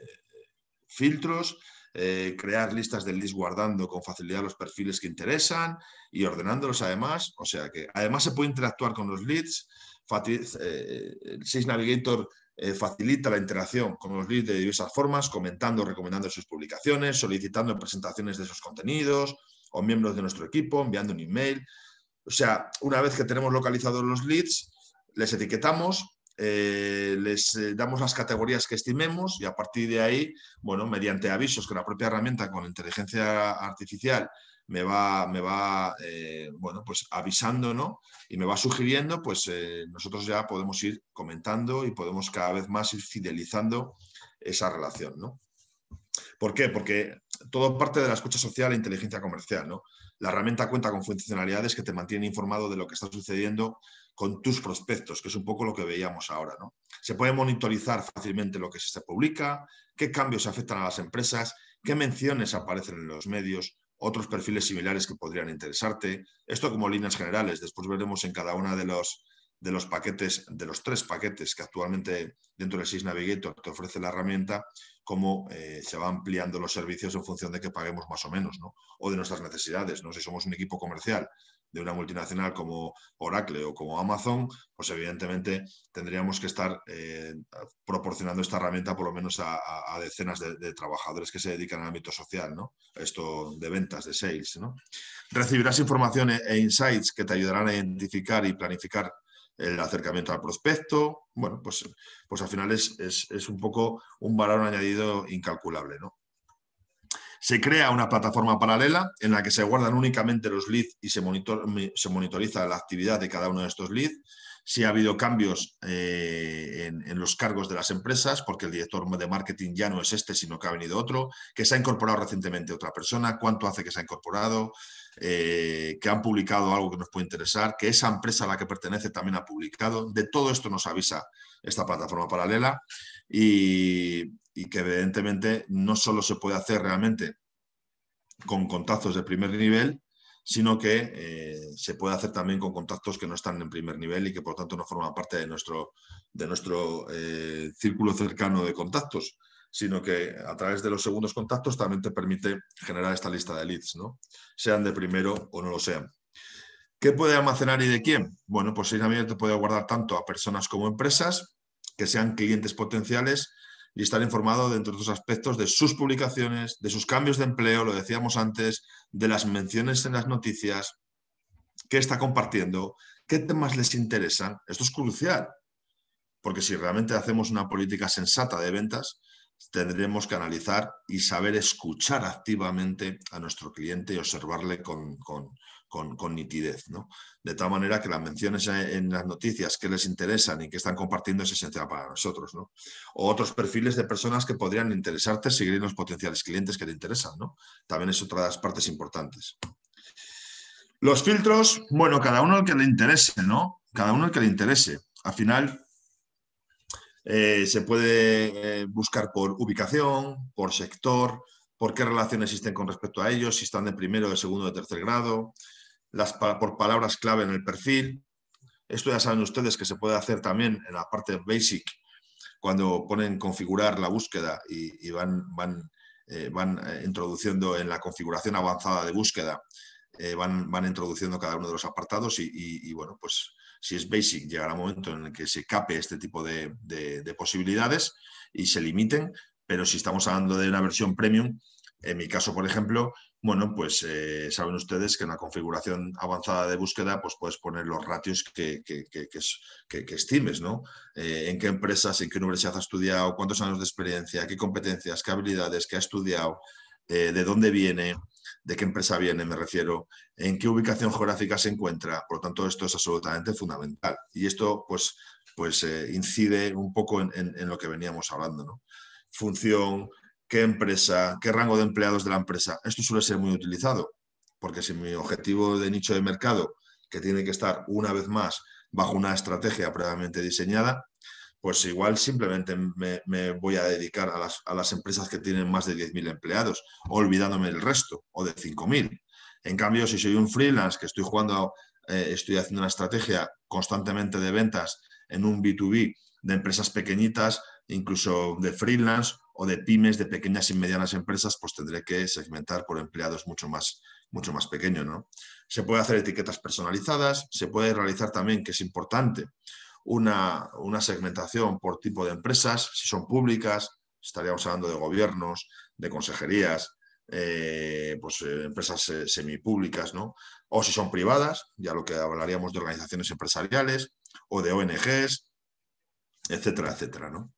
filtros, eh, crear listas de leads guardando con facilidad los perfiles que interesan y ordenándolos además. O sea que además se puede interactuar con los leads. 6 eh, eh, Navigator facilita la interacción con los leads de diversas formas, comentando, recomendando sus publicaciones, solicitando presentaciones de sus contenidos o miembros de nuestro equipo, enviando un email. O sea, una vez que tenemos localizados los leads, les etiquetamos eh, les eh, damos las categorías que estimemos y a partir de ahí, bueno, mediante avisos que la propia herramienta con inteligencia artificial me va, me va eh, bueno, pues avisando y me va sugiriendo, pues nosotros ya podemos ir comentando y podemos cada vez más ir fidelizando esa relación, ¿no? ¿Por qué? Porque todo parte de la escucha social e inteligencia comercial. La herramienta cuenta con funcionalidades que te mantienen informado de lo que está sucediendo con tus prospectos, que es un poco lo que veíamos ahora. Se puede monitorizar fácilmente lo que se publica, qué cambios afectan a las empresas, qué menciones aparecen en los medios, otros perfiles similares que podrían interesarte. Esto como líneas generales. Después veremos en cada una de los, de los paquetes, de los tres paquetes que actualmente dentro del SIS Navigator te ofrece la herramienta, cómo eh, se va ampliando los servicios en función de que paguemos más o menos, ¿no? O de nuestras necesidades, ¿no? Si somos un equipo comercial de una multinacional como Oracle o como Amazon, pues evidentemente tendríamos que estar eh, proporcionando esta herramienta por lo menos a, decenas de, trabajadores que se dedican al ámbito social, ¿no? Esto de ventas, de sales, Recibirás información e, e insights que te ayudarán a identificar y planificar el acercamiento al prospecto. Bueno, pues, pues al final es, es, un poco un valor añadido incalculable. ¿no? Se crea una plataforma paralela en la que se guardan únicamente los leads y se, se monitoriza la actividad de cada uno de estos leads si ha habido cambios eh, en, los cargos de las empresas, porque el director de marketing ya no es este, sino que ha venido otro, que se ha incorporado recientemente otra persona, cuánto hace que se ha incorporado, eh, que han publicado algo que nos puede interesar, que esa empresa a la que pertenece también ha publicado. De todo esto nos avisa esta plataforma paralela y, y que evidentemente no solo se puede hacer realmente con contactos de primer nivel, sino que eh, se puede hacer también con contactos que no están en primer nivel y que por tanto no forman parte de nuestro, de nuestro eh, círculo cercano de contactos, sino que a través de los segundos contactos también te permite generar esta lista de leads, ¿no? sean de primero o no lo sean. ¿Qué puede almacenar y de quién? Bueno, pues Sysnavier te puede guardar tanto a personas como empresas, que sean clientes potenciales y estar informado de entre aspectos de sus publicaciones, de sus cambios de empleo, lo decíamos antes, de las menciones en las noticias, qué está compartiendo, qué temas les interesan. Esto es crucial, porque si realmente hacemos una política sensata de ventas, tendremos que analizar y saber escuchar activamente a nuestro cliente y observarle con, con, nitidez. ¿no? De tal manera que las menciones en las noticias que les interesan y que están compartiendo es esencial para nosotros. O otros perfiles de personas que podrían interesarte, seguir los potenciales clientes que le interesan. ¿no? También es otra de las partes importantes. Los filtros, bueno, cada uno el que le interese, ¿no? Cada uno el que le interese. Al final, eh, se puede eh, buscar por ubicación, por sector, por qué relaciones existen con respecto a ellos, si están de primero, de segundo, de tercer grado, por palabras clave en el perfil. Esto ya saben ustedes que se puede hacer también en la parte basic, cuando ponen configurar la búsqueda y, van, van, eh, van eh, introduciendo en la configuración avanzada de búsqueda, eh, van, van, introduciendo cada uno de los apartados y, bueno, pues si es basic, llegará un momento en el que se cape este tipo de, de, posibilidades y se limiten, pero si estamos hablando de una versión premium, en mi caso, por ejemplo, bueno, pues eh, saben ustedes que en la configuración avanzada de búsqueda pues puedes poner los ratios que, estimes, ¿no? Eh, en qué empresas, en qué universidad ha estudiado, cuántos años de experiencia, qué competencias, qué habilidades, qué ha estudiado, eh, de dónde viene, de qué empresa viene, me refiero, en qué ubicación geográfica se encuentra. Por lo tanto, esto es absolutamente fundamental. Y esto, pues, pues incide un poco en, en lo que veníamos hablando, ¿no? Función, qué empresa, qué rango de empleados de la empresa. Esto suele ser muy utilizado, porque si mi objetivo de nicho de mercado, que tiene que estar una vez más bajo una estrategia previamente diseñada, pues igual simplemente me, voy a dedicar a las, empresas que tienen más de 10.000 empleados, olvidándome del resto, o de 5.000. En cambio, si soy un freelance que estoy jugando, eh, estoy haciendo una estrategia constantemente de ventas en un B2B de empresas pequeñitas, incluso de freelance o de pymes, de pequeñas y medianas empresas, pues tendré que segmentar por empleados mucho más, mucho más pequeños. ¿no? Se puede hacer etiquetas personalizadas, se puede realizar también, que es importante, una, segmentación por tipo de empresas, si son públicas, estaríamos hablando de gobiernos, de consejerías, eh, pues, eh, empresas eh, semipúblicas, ¿no? o si son privadas, ya lo que hablaríamos de organizaciones empresariales o de ONGs, etcétera, etcétera. ¿no?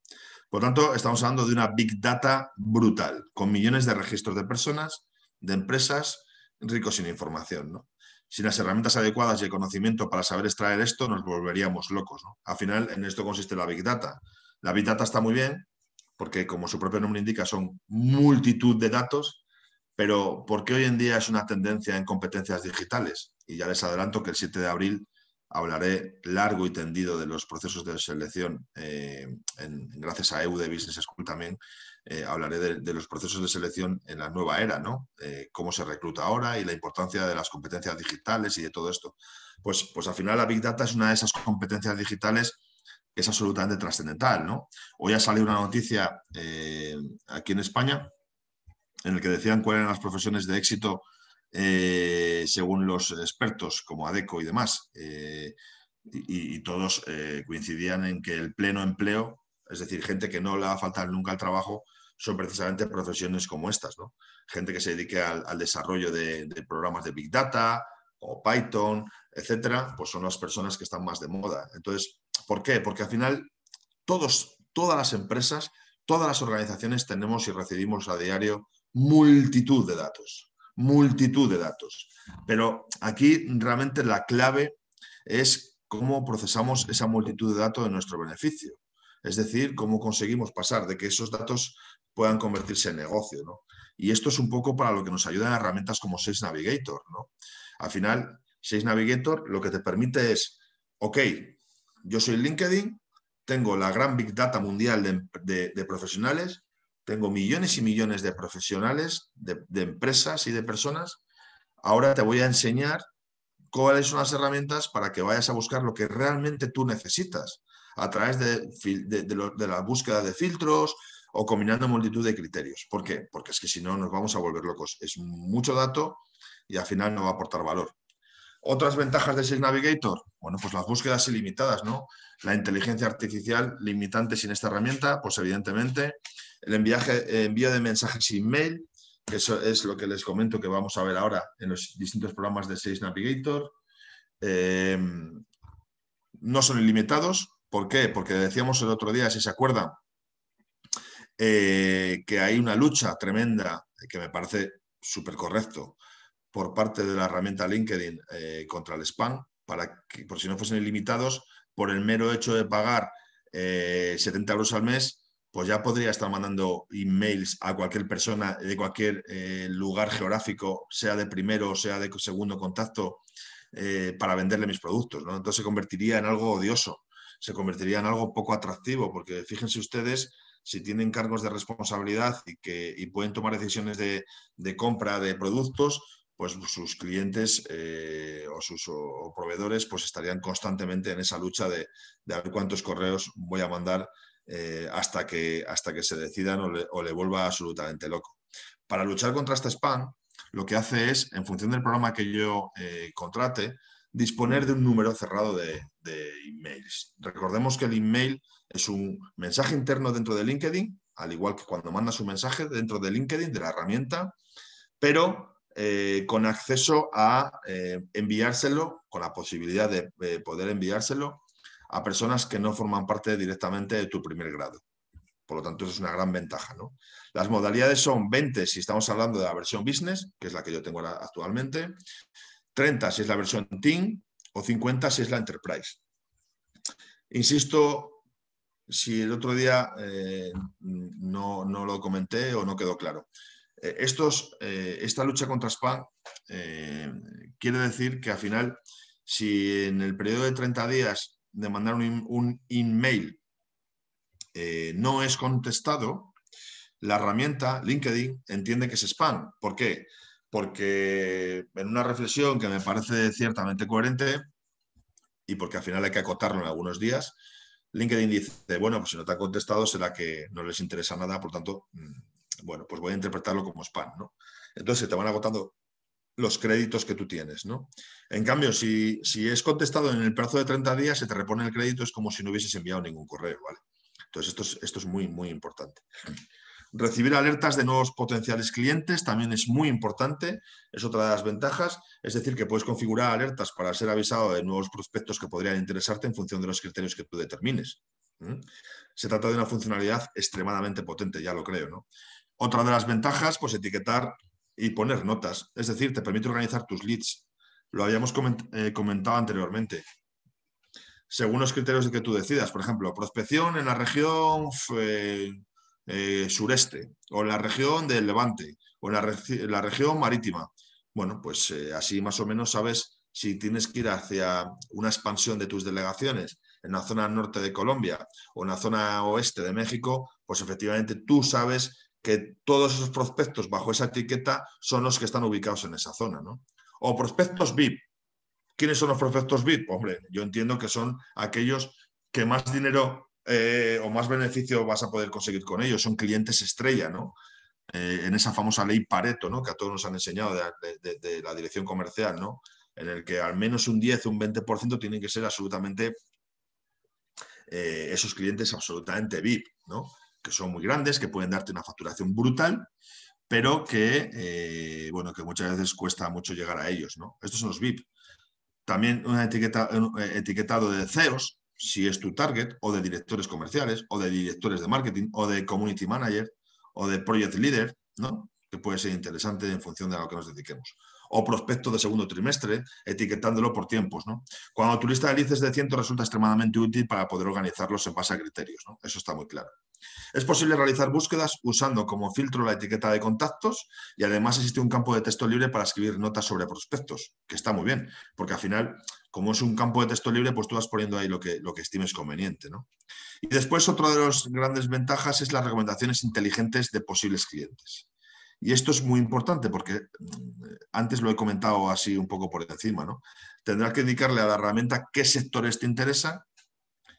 Por tanto, estamos hablando de una big data brutal, con millones de registros de personas, de empresas, ricos en información. Sin las herramientas adecuadas y el conocimiento para saber extraer esto, nos volveríamos locos. Al final, en esto consiste la big data. La big data está muy bien, porque como su propio nombre indica, son multitud de datos, pero ¿por qué hoy en día es una tendencia en competencias digitales. Y ya les adelanto que el 7 de abril hablaré largo y tendido de los procesos de selección, eh, gracias a EU de Business School también, eh, hablaré de, los procesos de selección en la nueva era, ¿no? Eh, cómo se recluta ahora y la importancia de las competencias digitales y de todo esto. Pues, pues al final la Big Data es una de esas competencias digitales que es absolutamente trascendental, ¿no? Hoy ha salido una noticia aquí en España en la que decían cuáles eran las profesiones de éxito eh, según los expertos como ADECO y demás, eh, y, todos eh, coincidían en que el pleno empleo, es decir, gente que no le va a faltar nunca al trabajo, son precisamente profesiones como estas, ¿no? Gente que se dedique al, desarrollo de, programas de Big Data o Python, etcétera, pues son las personas que están más de moda. Entonces, ¿por qué? Porque al final todos, todas las empresas, todas las organizaciones tenemos y recibimos a diario multitud de datos, multitud de datos. Pero aquí realmente la clave es cómo procesamos esa multitud de datos de nuestro beneficio. Es decir, cómo conseguimos pasar de que esos datos puedan convertirse en negocio. Y esto es un poco para lo que nos ayudan herramientas como Sales Navigator. ¿no? Al final, Sales Navigator lo que te permite es, ok, yo soy LinkedIn, tengo la gran Big Data mundial de profesionales, tengo millones y millones de profesionales, de, empresas y de personas. Ahora te voy a enseñar cuáles son las herramientas para que vayas a buscar lo que realmente tú necesitas a través de, de, la búsqueda de filtros o combinando multitud de criterios. ¿Por qué? Porque es que si no nos vamos a volver locos. Es mucho dato y al final no va a aportar valor. Otras ventajas de 6 Navigator, bueno, pues las búsquedas ilimitadas, ¿no? La inteligencia artificial limitante sin esta herramienta, pues evidentemente. El envío de mensajes email, que eso es lo que les comento que vamos a ver ahora en los distintos programas de Sales Navigator. Em, no son ilimitados. ¿Por qué? Porque decíamos el otro día, si se acuerdan, eh, que hay una lucha tremenda, que me parece súper correcto, por parte de la herramienta LinkedIn eh, contra el spam, para que, por si no fuesen ilimitados, por el mero hecho de pagar 70 eh, euros al mes, pues ya podría estar mandando emails a cualquier persona de cualquier eh, lugar geográfico, sea de primero o sea de segundo contacto, para venderle mis productos. Entonces se convertiría en algo odioso, se convertiría en algo poco atractivo, porque fíjense ustedes si tienen cargos de responsabilidad y que pueden tomar decisiones de, de, compra de productos, pues sus clientes eh, o sus proveedores pues estarían constantemente en esa lucha de, a ver cuántos correos voy a mandar eh, hasta, que, hasta que se decidan o le, vuelva absolutamente loco. Para luchar contra este spam, lo que hace es, en función del programa que yo eh, contrate, disponer de un número cerrado de, emails. Recordemos que el email es un mensaje interno dentro de LinkedIn, al igual que cuando mandas un mensaje dentro de LinkedIn, de la herramienta, pero eh, con acceso a eh, enviárselo, con la posibilidad de, poder enviárselo a personas que no forman parte directamente de tu primer grado. Por lo tanto, eso es una gran ventaja. Las modalidades son 20 si estamos hablando de la versión business, que es la que yo tengo actualmente, 30 si es la versión team o 50 si es la enterprise. Insisto, si el otro día eh, no lo comenté o no quedó claro. Eh, estos, eh, esta lucha contra Spam eh, quiere decir que al final, si en el periodo de 30 días de mandar un, email no es contestado, la herramienta LinkedIn entiende que es spam. ¿Por qué? Porque en una reflexión que me parece ciertamente coherente, y porque al final hay que acotarlo en algunos días, LinkedIn dice, bueno, pues si no te ha contestado será que no les interesa nada, por tanto, mm, bueno, pues voy a interpretarlo como spam, ¿no? Entonces te van agotando los créditos que tú tienes, ¿no? En cambio, si, es contestado en el plazo de 30 días, se te repone el crédito, es como si no hubieses enviado ningún correo, ¿vale? Entonces, esto es, esto es muy, muy importante. Recibir alertas de nuevos potenciales clientes también es muy importante, es otra de las ventajas, es decir, que puedes configurar alertas para ser avisado de nuevos prospectos que podrían interesarte en función de los criterios que tú determines. Se trata de una funcionalidad extremadamente potente, ya lo creo, ¿no? Otra de las ventajas, pues etiquetar y poner notas. Es decir, te permite organizar tus leads. Lo habíamos eh, comentado anteriormente. Según los criterios de que tú decidas, por ejemplo, prospección en la región eh, eh, sureste, o en la región del Levante, o en la, la región marítima. Bueno, pues así más o menos sabes si tienes que ir hacia una expansión de tus delegaciones en la zona norte de Colombia o en la zona oeste de México, pues efectivamente tú sabes que todos esos prospectos bajo esa etiqueta son los que están ubicados en esa zona. ¿no? O prospectos VIP. ¿Quiénes son los prospectos VIP? Hombre, yo entiendo que son aquellos que más dinero eh, o más beneficio vas a poder conseguir con ellos. Son clientes estrella, ¿no? Eh, en esa famosa ley Pareto, ¿no? Que a todos nos han enseñado de, la dirección comercial, ¿no? En el que al menos un 10, un 20% tienen que ser absolutamente eh, esos clientes absolutamente VIP, ¿no? que son muy grandes, que pueden darte una facturación brutal, pero que, eh, bueno, que muchas veces cuesta mucho llegar a ellos. ¿no? Estos son los VIP. También una etiqueta, un eh, etiquetado de CEOs, si es tu target, o de directores comerciales, o de directores de marketing, o de community manager, o de project leader, ¿no? que puede ser interesante en función de lo que nos dediquemos o prospectos de segundo trimestre, etiquetándolo por tiempos. ¿no? Cuando tu lista de lices de 100 resulta extremadamente útil para poder organizarlos en base a criterios, eso está muy claro. Es posible realizar búsquedas usando como filtro la etiqueta de contactos y además existe un campo de texto libre para escribir notas sobre prospectos, que está muy bien, porque al final, como es un campo de texto libre, pues tú vas poniendo ahí lo que, lo que estimes conveniente. Y después, otra de las grandes ventajas es las recomendaciones inteligentes de posibles clientes. Y esto es muy importante porque eh, antes lo he comentado así un poco por encima, ¿no? Tendrás que indicarle a la herramienta qué sectores te interesa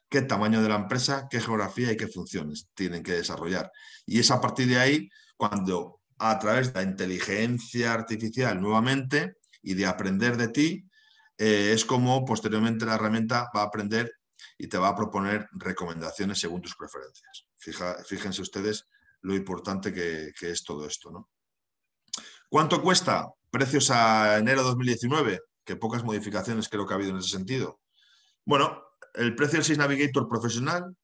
qué tamaño de la empresa, qué geografía y qué funciones tienen que desarrollar. Y es a partir de ahí cuando a través de la inteligencia artificial nuevamente y de aprender de ti, eh, es como posteriormente la herramienta va a aprender y te va a proponer recomendaciones según tus preferencias. fíjense ustedes lo importante que, es todo esto. ¿no? ¿Cuánto cuesta? Precios a enero de 2019, que pocas modificaciones creo que ha habido en ese sentido. Bueno, el precio del 6 Navigator profesional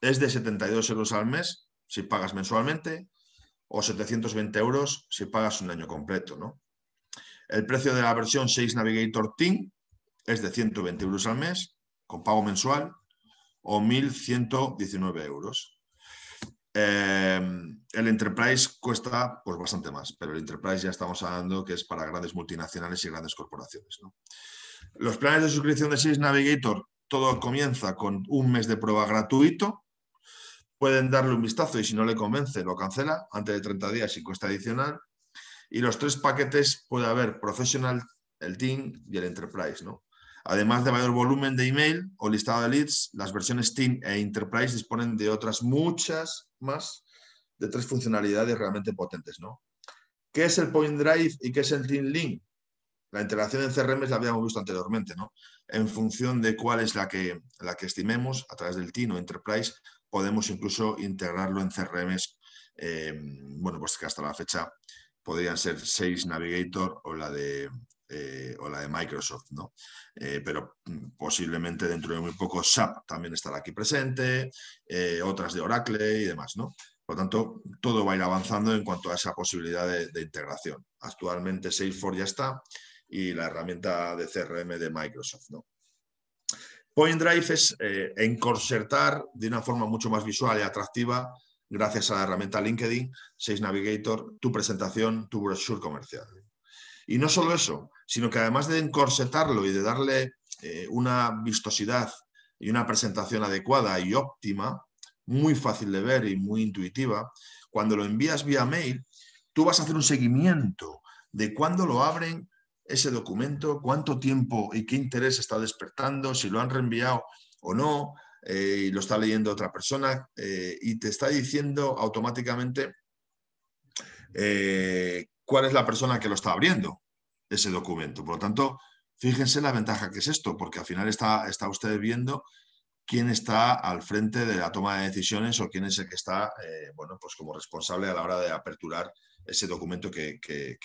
es de 72 euros al mes si pagas mensualmente o 720 euros si pagas un año completo. ¿no? El precio de la versión 6 Navigator Team es de 120 euros al mes con pago mensual o 1.119 euros. Em, el Enterprise cuesta pues, bastante más, pero el Enterprise ya estamos hablando que es para grandes multinacionales y grandes corporaciones. ¿no? Los planes de suscripción de 6 Navigator, todo comienza con un mes de prueba gratuito. Pueden darle un vistazo y si no le convence, lo cancela antes de 30 días y cuesta adicional. Y los tres paquetes puede haber Professional, el Team y el Enterprise. ¿no? Además de mayor volumen de email o listado de leads, las versiones Team e Enterprise disponen de otras muchas más de tres funcionalidades realmente potentes. ¿Qué es el Point Drive y qué es el Team Link? La integración en CRM la habíamos visto anteriormente, ¿no? En función de cuál es la que, la que estimemos a través del Team o Enterprise, podemos incluso integrarlo en CRM. Eh, bueno, pues que hasta la fecha podrían ser 6 Navigator o la de eh, o la de Microsoft, ¿no? Eh, pero mm, posiblemente dentro de muy poco SAP también estará aquí presente, eh, otras de Oracle y demás, ¿no? Por lo tanto, todo va a ir avanzando en cuanto a esa posibilidad de, integración. Actualmente Salesforce ya está y la herramienta de CRM de Microsoft, Point Drive es encorsetar de una forma mucho más visual y atractiva gracias a la herramienta LinkedIn, Sales Navigator, tu presentación, tu brochure comercial. Y no solo eso, sino que además de encorsetarlo y de darle eh, una vistosidad y una presentación adecuada y óptima, muy fácil de ver y muy intuitiva, cuando lo envías vía mail, tú vas a hacer un seguimiento de cuándo lo abren ese documento, cuánto tiempo y qué interés está despertando, si lo han reenviado o no, eh, y lo está leyendo otra persona, eh, y te está diciendo automáticamente cuál es la persona que lo está abriendo ese documento. Por lo tanto, fíjense la ventaja que es esto, porque al final está, está usted viendo quién está al frente de la toma de decisiones o quién es el que está, eh, bueno, pues como responsable a la hora de aperturar ese documento que,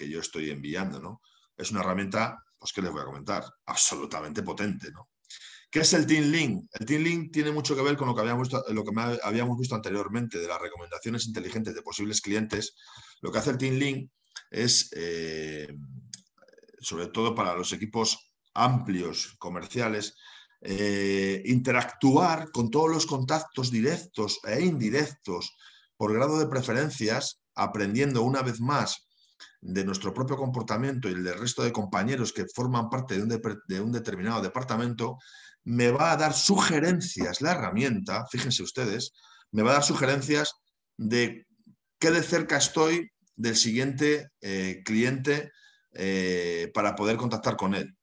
yo estoy enviando, ¿no? Es una herramienta, pues, que les voy a comentar? Absolutamente potente, ¿no? ¿Qué es el Team Link? El Team Link tiene mucho que ver con lo que habíamos visto, lo que habíamos visto anteriormente de las recomendaciones inteligentes de posibles clientes. Lo que hace el Team Link es eh, sobre todo para los equipos amplios comerciales, eh, interactuar con todos los contactos directos e indirectos por grado de preferencias, aprendiendo una vez más de nuestro propio comportamiento y el del resto de compañeros que forman parte de un, determinado departamento, me va a dar sugerencias, la herramienta, fíjense ustedes, me va a dar sugerencias de qué de cerca estoy del siguiente eh, cliente eh, para poder contactar con él.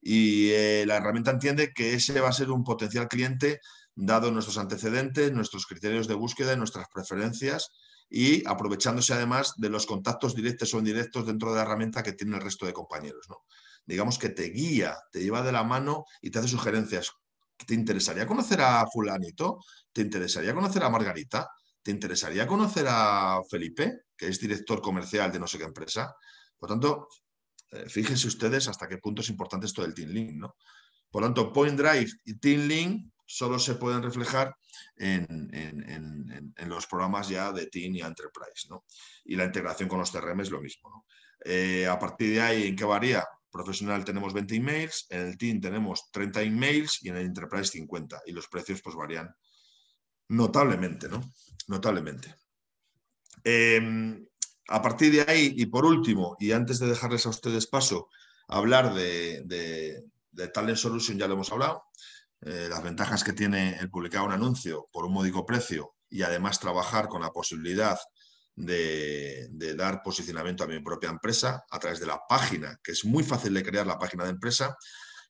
Y eh, la herramienta entiende que ese va a ser un potencial cliente dado nuestros antecedentes, nuestros criterios de búsqueda nuestras preferencias y aprovechándose además de los contactos directos o indirectos dentro de la herramienta que tiene el resto de compañeros. Digamos que te guía, te lleva de la mano y te hace sugerencias. ¿Te interesaría conocer a fulanito? ¿Te interesaría conocer a Margarita? ¿Te interesaría conocer a Felipe, que es director comercial de no sé qué empresa? Por tanto, eh, fíjense ustedes hasta qué punto es importante esto del Team Link, ¿no? Por lo tanto, Point Drive y Team Link solo se pueden reflejar en, los programas ya de Team y Enterprise, Y la integración con los CRM es lo mismo, eh, a partir de ahí, ¿en qué varía? Profesional tenemos 20 emails, en el Team tenemos 30 emails y en el Enterprise 50. Y los precios pues varían notablemente, ¿no? Notablemente. Em, a partir de ahí, y por último, y antes de dejarles a ustedes paso, hablar de, Talent Solution, ya lo hemos hablado, eh, las ventajas que tiene el publicar un anuncio por un módico precio y además trabajar con la posibilidad de, de, dar posicionamiento a mi propia empresa a través de la página, que es muy fácil de crear la página de empresa.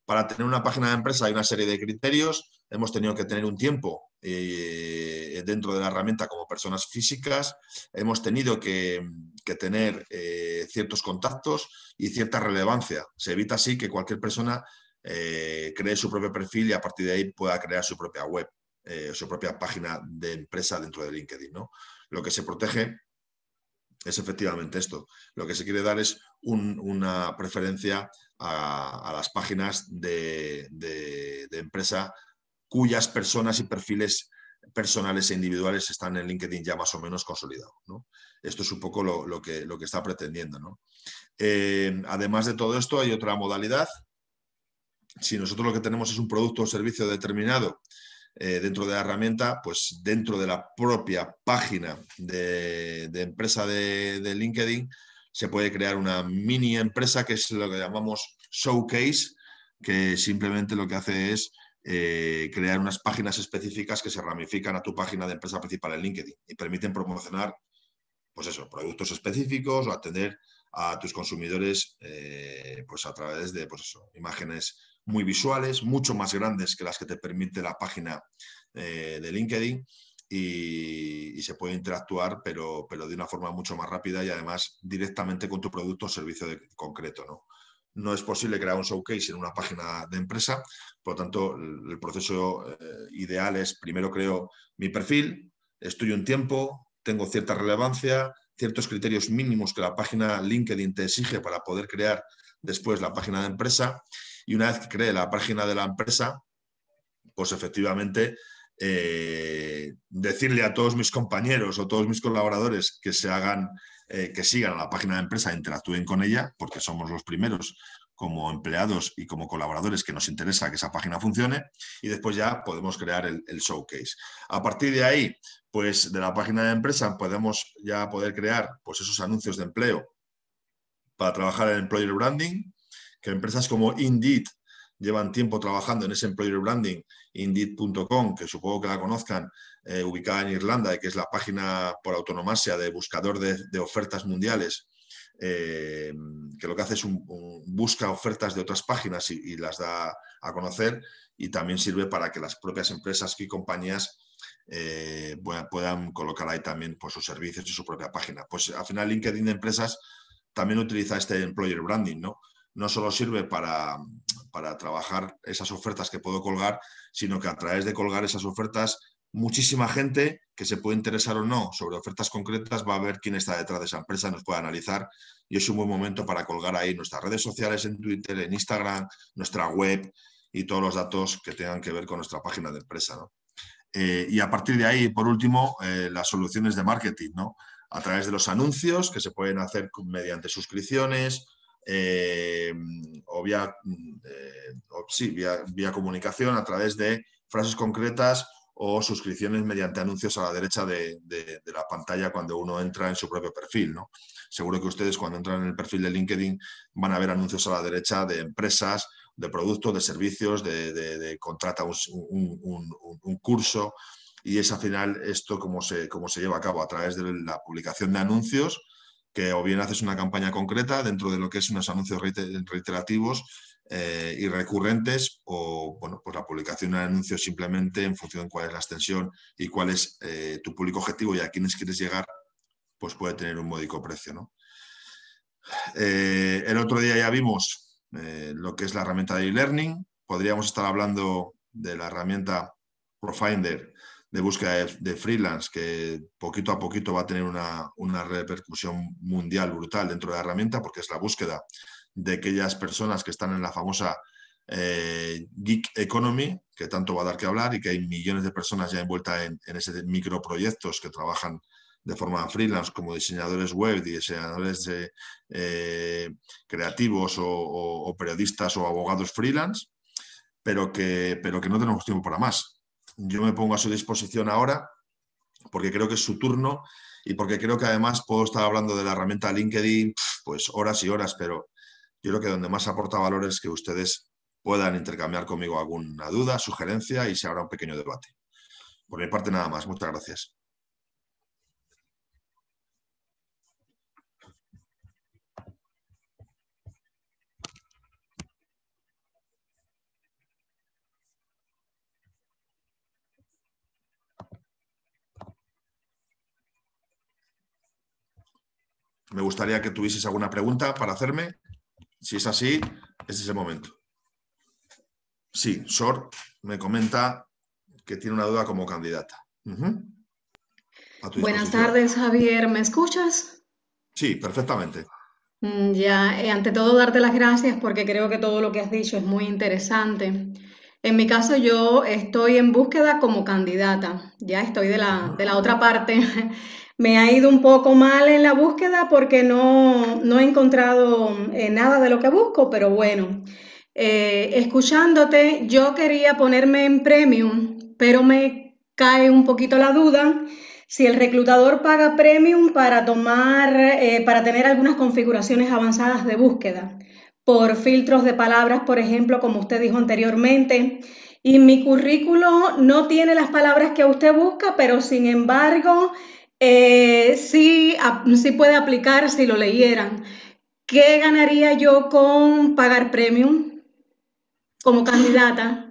Para tener una página de empresa hay una serie de criterios. Hemos tenido que tener un tiempo eh, dentro de la herramienta como personas físicas, hemos tenido que, tener eh, ciertos contactos y cierta relevancia. Se evita así que cualquier persona eh, cree su propio perfil y a partir de ahí pueda crear su propia web, su propia página de empresa dentro de LinkedIn. ¿no? Lo que se protege es efectivamente esto. Lo que se quiere dar es una preferencia a, las páginas de, empresa cuyas personas y perfiles personales e individuales están en LinkedIn ya más o menos consolidados. Esto es un poco lo, que, lo que, está pretendiendo. Eh, además de todo esto, hay otra modalidad. Si nosotros lo que tenemos es un producto o servicio determinado eh, dentro de la herramienta, pues dentro de la propia página de, empresa de, de, LinkedIn se puede crear una mini empresa que es lo que llamamos showcase, que simplemente lo que hace es eh, crear unas páginas específicas que se ramifican a tu página de empresa principal en LinkedIn y permiten promocionar, pues eso, productos específicos o atender a tus consumidores eh, pues a través de pues eso, imágenes muy visuales, mucho más grandes que las que te permite la página eh, de LinkedIn y, y, se puede interactuar, pero, pero de una forma mucho más rápida y además directamente con tu producto o servicio de, concreto. ¿no? no es posible crear un showcase en una página de empresa. Por lo tanto, el proceso eh, ideal es primero creo mi perfil, estudio un tiempo, tengo cierta relevancia, ciertos criterios mínimos que la página LinkedIn te exige para poder crear después la página de empresa. Y una vez que cree la página de la empresa, pues efectivamente eh, decirle a todos mis compañeros o todos mis colaboradores que se hagan, eh, que sigan a la página de empresa, e interactúen con ella, porque somos los primeros como empleados y como colaboradores que nos interesa que esa página funcione y después ya podemos crear el, showcase. A partir de ahí, pues de la página de empresa podemos ya poder crear pues esos anuncios de empleo para trabajar en employer branding, que empresas como Indeed llevan tiempo trabajando en ese employer branding Indeed.com, que supongo que la conozcan, eh, ubicada en Irlanda y que es la página por autonomasia de buscador de, ofertas mundiales, eh, que lo que hace es buscar busca ofertas de otras páginas y, las da a conocer y también sirve para que las propias empresas y compañías eh, puedan colocar ahí también pues, sus servicios y su propia página. Pues al final LinkedIn de Empresas también utiliza este employer branding, ¿no? no solo sirve para, trabajar esas ofertas que puedo colgar, sino que a través de colgar esas ofertas, muchísima gente que se puede interesar o no sobre ofertas concretas va a ver quién está detrás de esa empresa, nos puede analizar y es un buen momento para colgar ahí nuestras redes sociales en Twitter, en Instagram, nuestra web y todos los datos que tengan que ver con nuestra página de empresa. Eh, y a partir de ahí, por último, eh, las soluciones de marketing, ¿no? a través de los anuncios que se pueden hacer mediante suscripciones, eh, o vía, mm, eh, sí, comunicación a través de frases concretas o suscripciones mediante anuncios a la derecha de, la pantalla cuando uno entra en su propio perfil. ¿no? Seguro que ustedes cuando entran en el perfil de LinkedIn van a ver anuncios a la derecha de empresas, de productos, de servicios, de, contrata un, curso, y es al final esto como se lleva a cabo a través de la publicación de anuncios que o bien haces una campaña concreta dentro de lo que es unos anuncios reiterativos eh, y recurrentes o bueno, pues la publicación de un anuncio simplemente en función de cuál es la extensión y cuál es eh, tu público objetivo y a quiénes quieres llegar, pues puede tener un módico precio. ¿no? Eh, el otro día ya vimos lo que es la herramienta de e-learning. Podríamos estar hablando de la herramienta Profinder de búsqueda de, freelance, que poquito a poquito va a tener una, repercusión mundial brutal dentro de la herramienta, porque es la búsqueda de aquellas personas que están en la famosa eh, Geek Economy, que tanto va a dar que hablar y que hay millones de personas ya envueltas en, en ese microproyectos que trabajan de forma freelance como diseñadores web, diseñadores eh, creativos o, o, periodistas o abogados freelance, pero que, pero que no tenemos tiempo para más. Yo me pongo a su disposición ahora porque creo que es su turno y porque creo que además puedo estar hablando de la herramienta LinkedIn pues horas y horas, pero yo creo que donde más aporta valor es que ustedes puedan intercambiar conmigo alguna duda, sugerencia y se habrá un pequeño debate. Por mi parte nada más. Muchas gracias. me gustaría que tuvieses alguna pregunta para hacerme. Si es así, ese es el momento. Sí, Sor me comenta que tiene una duda como candidata. Buenas tardes, Javier. ¿Me escuchas? Sí, perfectamente. Mm, ya, eh, ante todo darte las gracias porque creo que todo lo que has dicho es muy interesante. En mi caso yo estoy en búsqueda como candidata, ya estoy de la, de la otra ah. parte Me ha ido un poco mal en la búsqueda porque no, no he encontrado eh, nada de lo que busco, pero bueno, eh, escuchándote, yo quería ponerme en premium, pero me cae un poquito la duda si el reclutador paga premium para tomar, eh, para tener algunas configuraciones avanzadas de búsqueda, por filtros de palabras, por ejemplo, como usted dijo anteriormente. Y mi currículo no tiene las palabras que usted busca, pero sin embargo eh, sí, puede aplicar si lo leyeran. ¿Qué ganaría yo con pagar premium como candidata?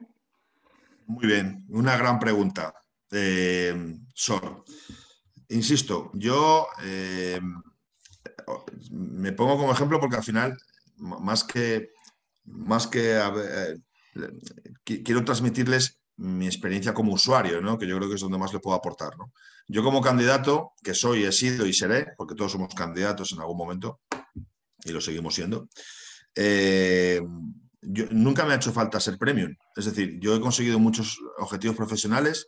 Muy bien, una gran pregunta. Eh, insisto, yo eh, me pongo como ejemplo porque al final, más que, más que quiero transmitirles mi experiencia como usuario, ¿no? que yo creo que es donde más le puedo aportar. ¿no? Yo como candidato, que soy, he sido y seré, porque todos somos candidatos en algún momento y lo seguimos siendo, eh, nunca me ha hecho falta ser premium. Es decir, yo he conseguido muchos objetivos profesionales.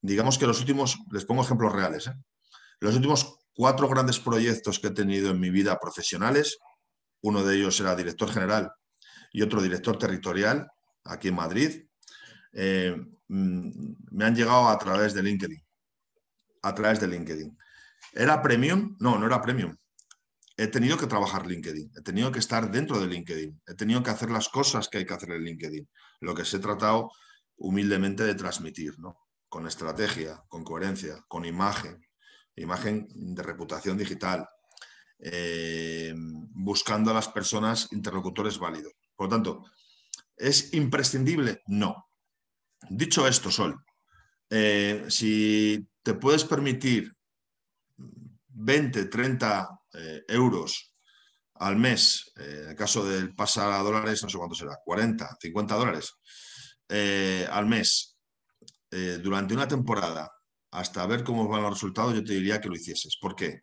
Digamos que los últimos, les pongo ejemplos reales, ¿eh? los últimos cuatro grandes proyectos que he tenido en mi vida profesionales, uno de ellos era director general y otro director territorial aquí en Madrid, eh, mm, me han llegado a través de LinkedIn a través de LinkedIn. ¿Era premium? No, no era premium. He tenido que trabajar LinkedIn, he tenido que estar dentro de LinkedIn, he tenido que hacer las cosas que hay que hacer en LinkedIn, lo que se he tratado humildemente de transmitir, ¿no? Con estrategia, con coherencia, con imagen, imagen de reputación digital, eh, buscando a las personas interlocutores válidos. Por lo tanto, ¿es imprescindible? No. Dicho esto, Sol, eh, si te puedes permitir 20, 30 eh, euros al mes, eh, en el caso del pasar a dólares, no sé cuánto será, 40, 50 dólares eh, al mes, durante una temporada, hasta ver cómo van los resultados, yo te diría que lo hicieses. ¿Por qué?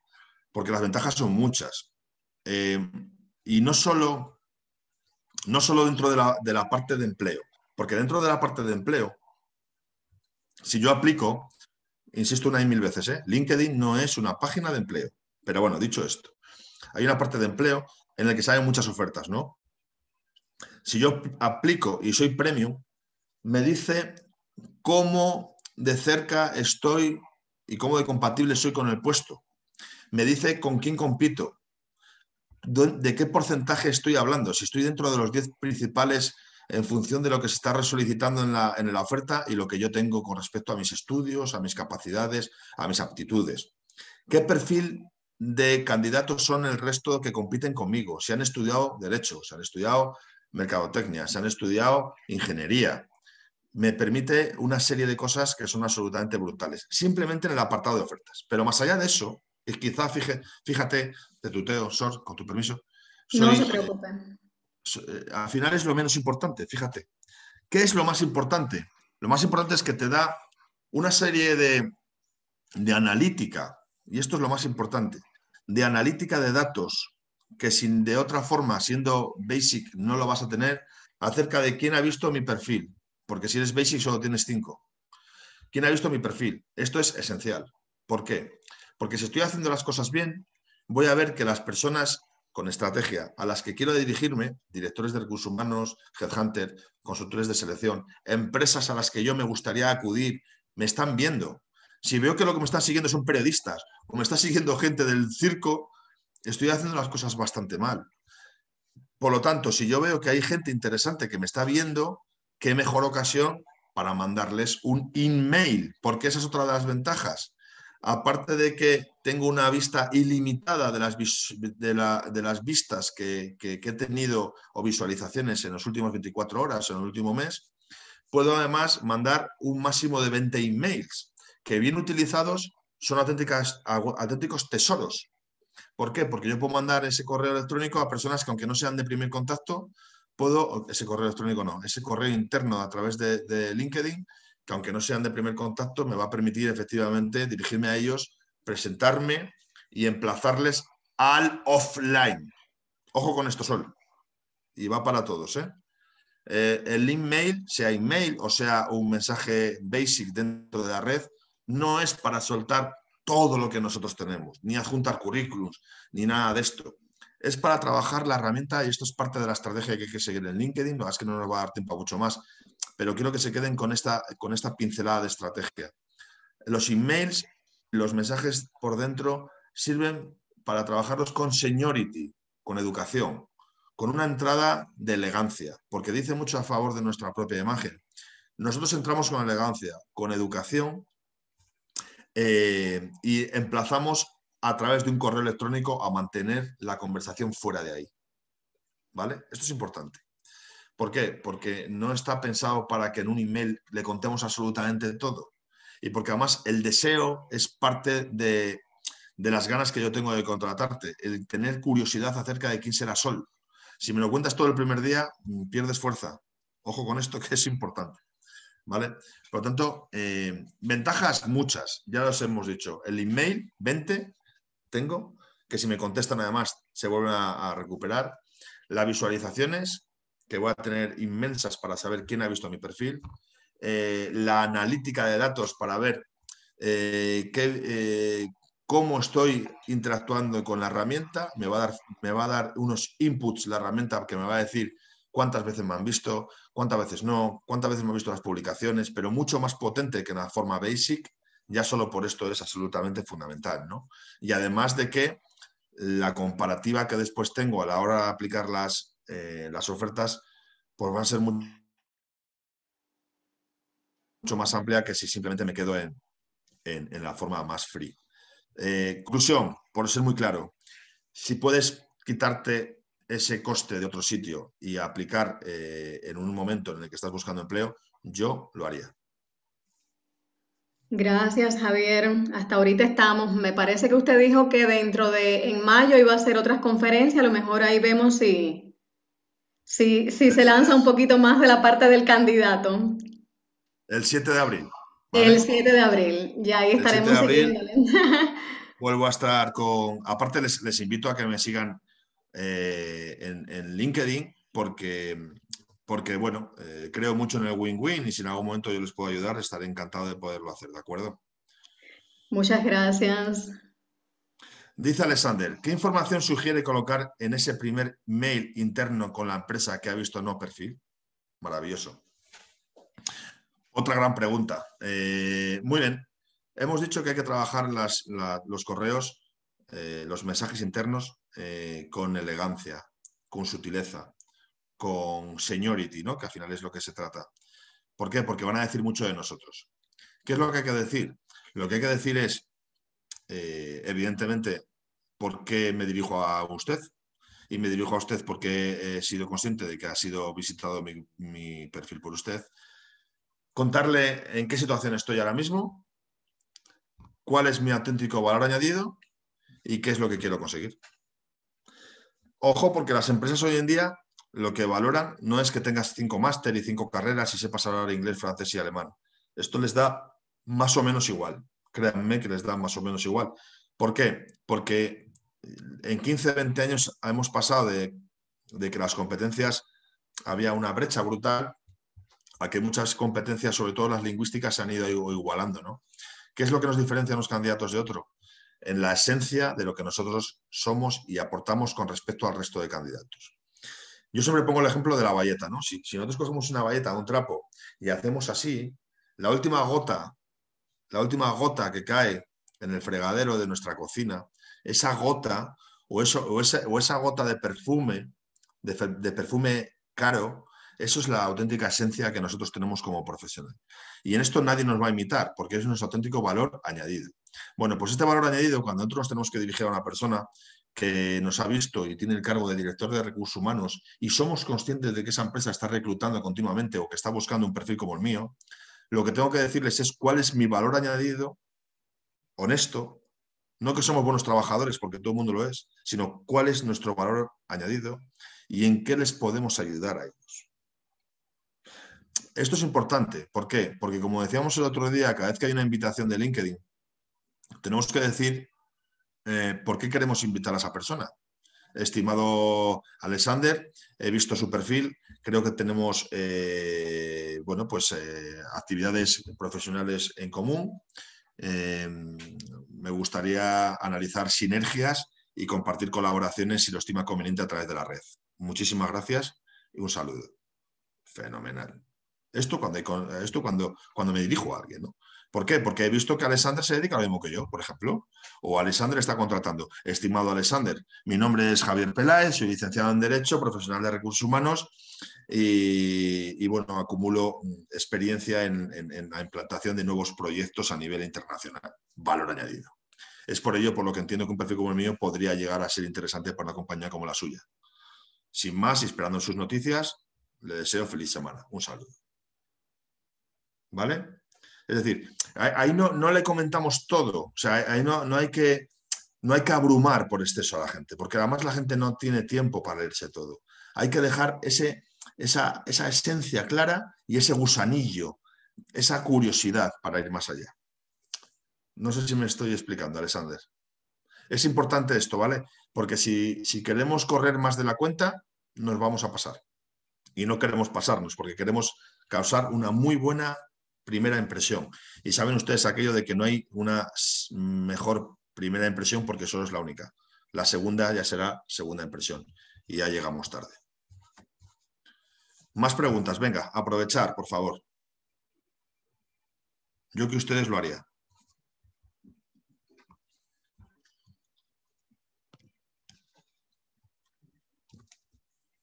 Porque las ventajas son muchas. y no solo, no solo dentro de la, de la parte de empleo, porque dentro de la parte de empleo, si yo aplico insisto una y mil veces, ¿eh? LinkedIn no es una página de empleo. Pero bueno, dicho esto, hay una parte de empleo en la que salen muchas ofertas, ¿no? Si yo aplico y soy premium, me dice cómo de cerca estoy y cómo de compatible soy con el puesto. Me dice con quién compito, de qué porcentaje estoy hablando, si estoy dentro de los 10 principales en función de lo que se está resolicitando en la, oferta y lo que yo tengo con respecto a mis estudios, a mis capacidades, a mis aptitudes. ¿Qué perfil de candidatos son el resto que compiten conmigo? Si han estudiado Derecho, si han estudiado Mercadotecnia, si han estudiado Ingeniería. Me permite una serie de cosas que son absolutamente brutales, simplemente en el apartado de ofertas. Pero más allá de eso, y quizá fíjate, fíjate, te tuteo, Sor, con tu permiso. no se preocupen. Eh, al final es lo menos importante, fíjate. ¿Qué es lo más importante? Lo más importante es que te da una serie de, de analítica, y esto es lo más importante, de analítica de datos, que sin de otra forma, siendo basic, no lo vas a tener, acerca de quién ha visto mi perfil, porque si eres basic solo tienes cinco. ¿Quién ha visto mi perfil? Esto es esencial. ¿Por qué? Porque si estoy haciendo las cosas bien, voy a ver que las personas con estrategia a las que quiero dirigirme, directores de recursos humanos, headhunter, consultores de selección, empresas a las que yo me gustaría acudir, me están viendo. Si veo que lo que me están siguiendo son periodistas o me está siguiendo gente del circo, estoy haciendo las cosas bastante mal. Por lo tanto, si yo veo que hay gente interesante que me está viendo, qué mejor ocasión para mandarles un email, porque esa es otra de las ventajas aparte de que tengo una vista ilimitada de las, de las vistas que, he tenido o visualizaciones en las últimas 24 horas, en el último mes, puedo además mandar un máximo de 20 emails que bien utilizados son auténticas, auténticos tesoros. ¿Por qué? Porque yo puedo mandar ese correo electrónico a personas que aunque no sean de primer contacto, puedo, ese correo electrónico no, ese correo interno a través de LinkedIn, que aunque no sean de primer contacto, me va a permitir efectivamente dirigirme a ellos, presentarme y emplazarles al offline. Ojo con esto solo. Y va para todos. ¿eh? eh el email, mail, sea email o sea un mensaje basic dentro de la red, no es para soltar todo lo que nosotros tenemos, ni adjuntar currículums, ni nada de esto. Es para trabajar la herramienta y esto es parte de la estrategia que hay que seguir en LinkedIn, no es que no nos va a dar tiempo a mucho más, pero quiero que se queden con esta, con esta pincelada de estrategia. Los emails, los mensajes por dentro, sirven para trabajarlos con seniority, con educación, con una entrada de elegancia, porque dice mucho a favor de nuestra propia imagen. Nosotros entramos con elegancia, con educación eh, y emplazamos a través de un correo electrónico a mantener la conversación fuera de ahí. ¿Vale? Esto es importante. ¿Por qué? Porque no está pensado para que en un email le contemos absolutamente todo. Y porque además el deseo es parte de, las ganas que yo tengo de contratarte, el tener curiosidad acerca de quién será Sol. Si me lo cuentas todo el primer día, mm, pierdes fuerza. Ojo con esto que es importante. ¿Vale? Por lo tanto, eh, ventajas muchas, ya los hemos dicho. El email, 20, tengo, que si me contestan además se vuelven a, a recuperar. Las visualizaciones, que voy a tener inmensas para saber quién ha visto mi perfil, eh, la analítica de datos para ver eh, qué, eh, cómo estoy interactuando con la herramienta, me va, a dar, me va a dar unos inputs la herramienta que me va a decir cuántas veces me han visto, cuántas veces no, cuántas veces me han visto las publicaciones, pero mucho más potente que en la forma basic, ya solo por esto es absolutamente fundamental, Y además de que la comparativa que después tengo a la hora de aplicar las, eh, las ofertas pues van a ser mucho, mucho más amplia que si simplemente me quedo en, la forma más free. Inclusión, eh, por ser muy claro, si puedes quitarte ese coste de otro sitio y aplicar eh, en un momento en el que estás buscando empleo, yo lo haría. Gracias, Javier. Hasta ahorita estamos. Me parece que usted dijo que dentro de en mayo iba a hacer otras conferencias. A lo mejor ahí vemos si, Sí, sí, se lanza un poquito más de la parte del candidato. El 7 de abril. El 7 de abril, ya ahí estaremos siguiendo. Vuelvo a estar con. Aparte, les, invito a que me sigan eh, en, LinkedIn, porque, porque bueno, eh, creo mucho en el win-win y si en algún momento yo les puedo ayudar, estaré encantado de poderlo hacer, ¿de acuerdo? Muchas gracias. Dice Alexander, ¿qué información sugiere colocar en ese primer mail interno con la empresa que ha visto no perfil? Maravilloso. Otra gran pregunta. Eh, muy bien. Hemos dicho que hay que trabajar los correos, eh, los mensajes internos eh, con elegancia, con sutileza, con seniority, ¿no? que al final es lo que se trata. ¿Por qué? Porque van a decir mucho de nosotros. ¿Qué es lo que hay que decir? Lo que hay que decir es, eh, evidentemente, ¿por qué me dirijo a usted? Y me dirijo a usted porque he sido consciente de que ha sido visitado mi, mi perfil por usted. Contarle en qué situación estoy ahora mismo, cuál es mi auténtico valor añadido y qué es lo que quiero conseguir. Ojo, porque las empresas hoy en día lo que valoran no es que tengas cinco máster y cinco carreras y sepas hablar inglés, francés y alemán. Esto les da más o menos igual créanme que les da más o menos igual. ¿Por qué? Porque en 15, 20 años hemos pasado de, que las competencias había una brecha brutal a que muchas competencias, sobre todo las lingüísticas, se han ido igualando. ¿Qué es lo que nos diferencia a unos candidatos de otro? En la esencia de lo que nosotros somos y aportamos con respecto al resto de candidatos. Yo siempre pongo el ejemplo de la valleta. ¿no? Si, nosotros cogemos una valleta, un trapo, y hacemos así, la última gota la última gota que cae en el fregadero de nuestra cocina, esa gota o, eso, o, esa, gota de perfume, de, perfume caro, eso es la auténtica esencia que nosotros tenemos como profesional. Y en esto nadie nos va a imitar, porque es nuestro auténtico valor añadido. Bueno, pues este valor añadido, cuando nosotros tenemos que dirigir a una persona que nos ha visto y tiene el cargo de director de recursos humanos y somos conscientes de que esa empresa está reclutando continuamente o que está buscando un perfil como el mío, lo que tengo que decirles es cuál es mi valor añadido, honesto, no que somos buenos trabajadores, porque todo el mundo lo es, sino cuál es nuestro valor añadido y en qué les podemos ayudar a ellos. Esto es importante. ¿Por qué? Porque como decíamos el otro día, cada vez que hay una invitación de LinkedIn, tenemos que decir eh, por qué queremos invitar a esa persona. Estimado Alexander, he visto su perfil, Creo que tenemos eh, bueno, pues, eh, actividades profesionales en común. Em, me gustaría analizar sinergias y compartir colaboraciones si lo estima conveniente a través de la red. Muchísimas gracias y un saludo. Fenomenal. Esto cuando, esto cuando, cuando me dirijo a alguien, ¿no? ¿Por qué? Porque he visto que Alexander se dedica a lo mismo que yo, por ejemplo. O Alexander está contratando. Estimado Alexander, mi nombre es Javier Peláez, soy licenciado en Derecho, profesional de recursos humanos y, bueno, acumulo mm, experiencia en, en, la implantación de nuevos proyectos a nivel internacional. Valor añadido. Es por ello por lo que entiendo que un perfil como el mío podría llegar a ser interesante para una compañía como la suya. Sin más, esperando sus noticias, le deseo feliz semana. Un saludo. ¿vale? Es decir, ahí no, no le comentamos todo, o sea, ahí no, no, hay que, no hay que abrumar por exceso a la gente, porque además la gente no tiene tiempo para irse todo. Hay que dejar ese, esa, esencia clara y ese gusanillo, esa curiosidad para ir más allá. No sé si me estoy explicando, Alexander. Es importante esto, ¿vale? Porque si, si queremos correr más de la cuenta, nos vamos a pasar. Y no queremos pasarnos, porque queremos causar una muy buena primera impresión. Y saben ustedes aquello de que no hay una mejor primera impresión porque solo es la única. La segunda ya será segunda impresión y ya llegamos tarde. Más preguntas, venga, aprovechar, por favor. Yo que ustedes lo haría.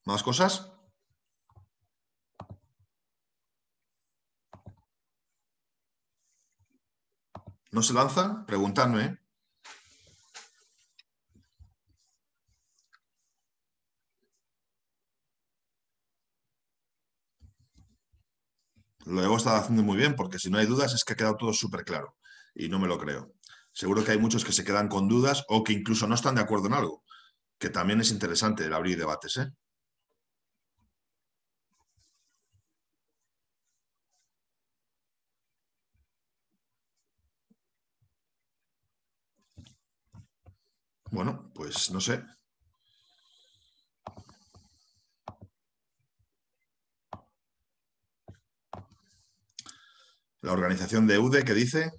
¿Más cosas? ¿No se lanza? Preguntadme. Lo hemos estado haciendo muy bien, porque si no hay dudas es que ha quedado todo súper claro. Y no me lo creo. Seguro que hay muchos que se quedan con dudas o que incluso no están de acuerdo en algo, que también es interesante el abrir debates. ¿eh? Bueno, pues no sé. La organización de UDE que dice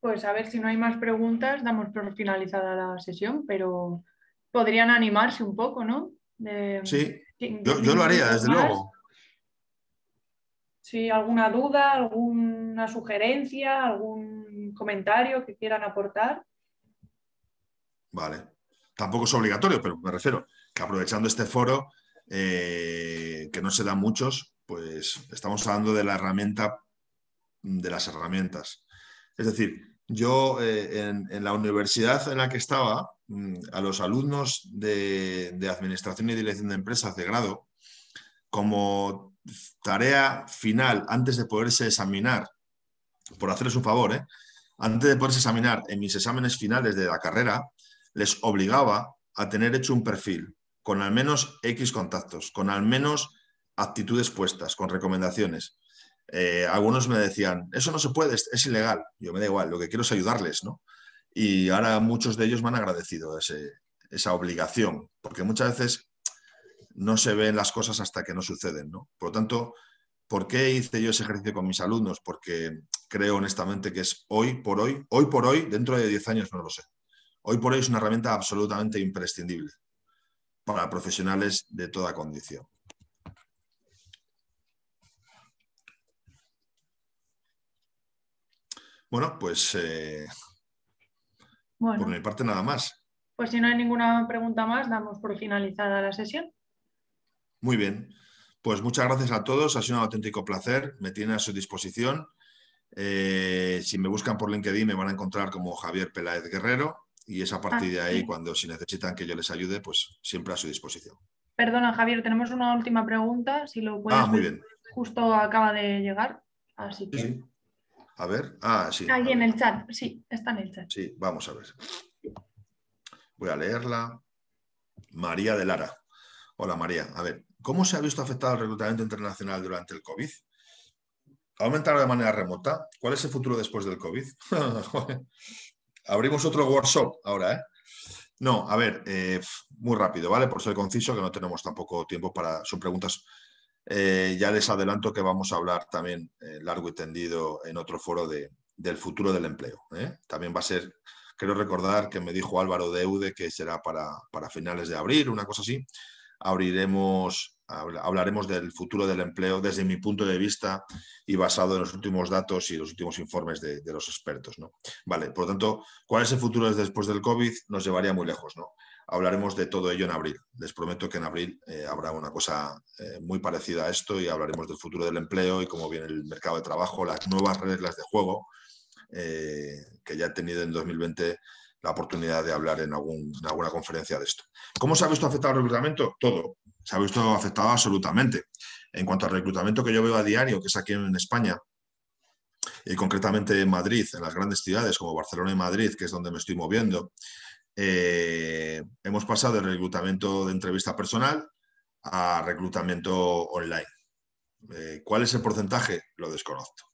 Pues a ver, si no hay más preguntas, damos por finalizada la sesión, pero podrían animarse un poco, ¿no? sí, yo, lo haría, desde luego si alguna duda, alguna sugerencia, algún comentario que quieran aportar. Vale. Tampoco es obligatorio, pero me refiero que aprovechando este foro, eh, que no se da muchos, pues estamos hablando de la herramienta, de las herramientas. Es decir, yo eh, en, la universidad en la que estaba, mm, a los alumnos de, de Administración y Dirección de Empresas de grado, como tarea final, antes de poderse examinar, por hacerles un favor, ¿eh? antes de poderse examinar en mis exámenes finales de la carrera, les obligaba a tener hecho un perfil con al menos X contactos, con al menos actitudes puestas, con recomendaciones. Eh, algunos me decían, eso no se puede, es, ilegal. Yo me da igual, lo que quiero es ayudarles, ¿no? Y ahora muchos de ellos me han agradecido esa obligación, porque muchas veces no se ven las cosas hasta que no suceden. ¿no? Por lo tanto, ¿por qué hice yo ese ejercicio con mis alumnos? Porque creo honestamente que es hoy por hoy, hoy por hoy, dentro de 10 años no lo sé. Hoy por hoy es una herramienta absolutamente imprescindible para profesionales de toda condición. Bueno, pues eh, por mi parte nada más. Pues si no hay ninguna pregunta más, damos por finalizada la sesión. Muy bien. Pues muchas gracias a todos. Ha sido un auténtico placer. Me tiene a su disposición. Eh, si me buscan por LinkedIn me van a encontrar como Javier Peláez Guerrero y es a partir de ah, ahí cuando si necesitan que yo les ayude, pues siempre a su disposición. Perdona, Javier, tenemos una última pregunta, si lo puedes. Ah, muy bien. Justo acaba de llegar, así que... A ver, ah, sí. Ahí en el chat, sí, está en el chat. Sí, vamos a ver. Voy a leerla. María de Lara. Hola, María. A ver, ¿Cómo se ha visto afectado el reclutamiento internacional durante el COVID? ¿Ha aumentado de manera remota? ¿Cuál es el futuro después del COVID? Abrimos otro workshop ahora, ¿eh? No, a ver, eh, muy rápido, ¿vale? Por ser conciso, que no tenemos tampoco tiempo para... sus preguntas... Eh, ya les adelanto que vamos a hablar también eh, largo y tendido en otro foro del futuro del empleo. También va a ser, Quiero recordar que me dijo Álvaro Deude que será para, para finales de abril, una cosa así abriremos, hablaremos del futuro del empleo desde mi punto de vista y basado en los últimos datos y los últimos informes de, los expertos. Vale, por lo tanto, ¿cuál es el futuro después del COVID? Nos llevaría muy lejos, ¿no? Hablaremos de todo ello en abril. Les prometo que en abril eh, habrá una cosa eh, muy parecida a esto y hablaremos del futuro del empleo y cómo viene el mercado de trabajo, las nuevas reglas de juego eh, que ya he tenido en 2020 la oportunidad de hablar en, alguna conferencia de esto. ¿Cómo se ha visto afectado el reclutamiento? Todo. Se ha visto afectado absolutamente. En cuanto al reclutamiento que yo veo a diario, que es aquí en España, y concretamente en Madrid, en las grandes ciudades como Barcelona y Madrid, que es donde me estoy moviendo, eh, hemos pasado del reclutamiento de entrevista personal a reclutamiento online. Eh, ¿Cuál es el porcentaje? Lo desconozco.